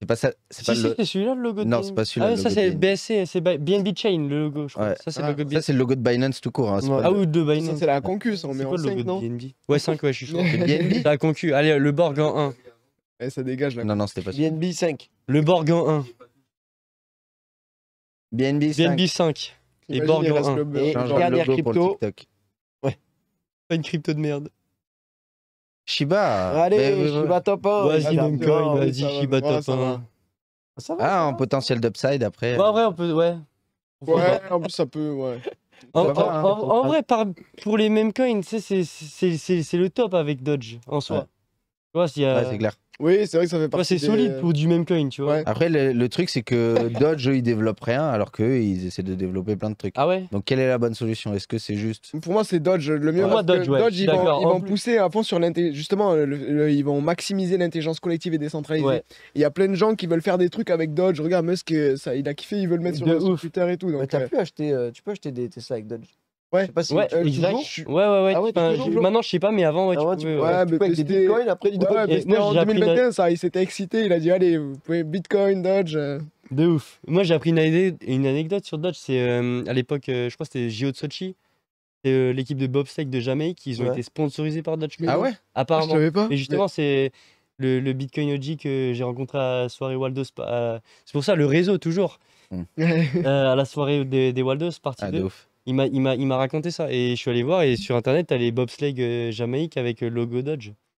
C'est pas ça. C'est si, le... celui-là le logo de Non, c'est pas celui-là. Ah, ça c'est BSC, c'est BNB Chain le logo, je crois. Ça c'est ah, le, le logo de Binance tout court. Ah, oui, de Binance. C'est la concu, ça, on met en 5, non BNB Ouais, 5, ouais, je suis sûr. BNB la concu. Allez, le Borg en 1. Eh, ça dégage là. Non, non, c'était pas ça. BNB 5. Le Borg en 1. BNB 5. BNB 5. Et Borg en 1. Et dernière crypto. Pas une crypto de merde. Shiba. Allez, Shiba top 1. Vas-y, même coin, hein, vas-y, Shiba top 1. Ah, ça va, ah, en potentiel d'upside après. Ouais, en vrai, on peut. Ouais. ouais, en plus, ça peut, ouais. En, hein, vrai, par, pour les mêmes coins, c'est le top avec Dodge en soi. Ouais, c'est clair. Oui, c'est vrai que ça fait partie. c'est solide pour du même coin, tu vois. Après, le, truc, c'est que Dodge, ils développent rien, alors qu'eux, ils essaient de développer plein de trucs. Ah ouais Donc, quelle est la bonne solution Est-ce que c'est juste Pour moi, c'est Dodge. Le mieux, moi, Dodge, ils, vont, pousser à fond sur l'intelligence. Justement, ils vont maximiser l'intelligence collective et décentralisée. Il y a plein de gens qui veulent faire des trucs avec Dodge. Regarde, Musk, euh, ça, il a kiffé, ils veulent le mettre sur le Twitter et tout. Mais as euh. pu acheter, euh, tu peux acheter des avec Dodge Ouais. Je sais pas si ouais, Ouais, ouais, ouais. Ah enfin, Maintenant, je sais pas, mais avant, ouais, ah tu ouais, pouvais, ouais, tu mais avec des bitcoins, après du Doge. Ouais, moi, en 2021, ça, il s'était excité. Il a dit, allez, vous pouvez Bitcoin, Dodge. De ouf. Moi, j'ai appris une, une, anecdote sur Doge. C'est euh, à l'époque, euh, je crois que c'était JO de Sochi. C'est euh, l'équipe de bobsleigh de Jamaïque. Ils ont été sponsorisés par Doge. Ah ouais Apparemment. je savais pas. Et justement, c'est. Le, le, Bitcoin OG que j'ai rencontré à la soirée Waldos. C'est pour ça, le réseau, toujours. Hmm. à la soirée des, Waldos, partie ah, 2. Il m'a raconté ça. Et je suis allé voir, et sur internet, t'as les bobsleigh euh, jamaïques avec le euh, logo Dodge.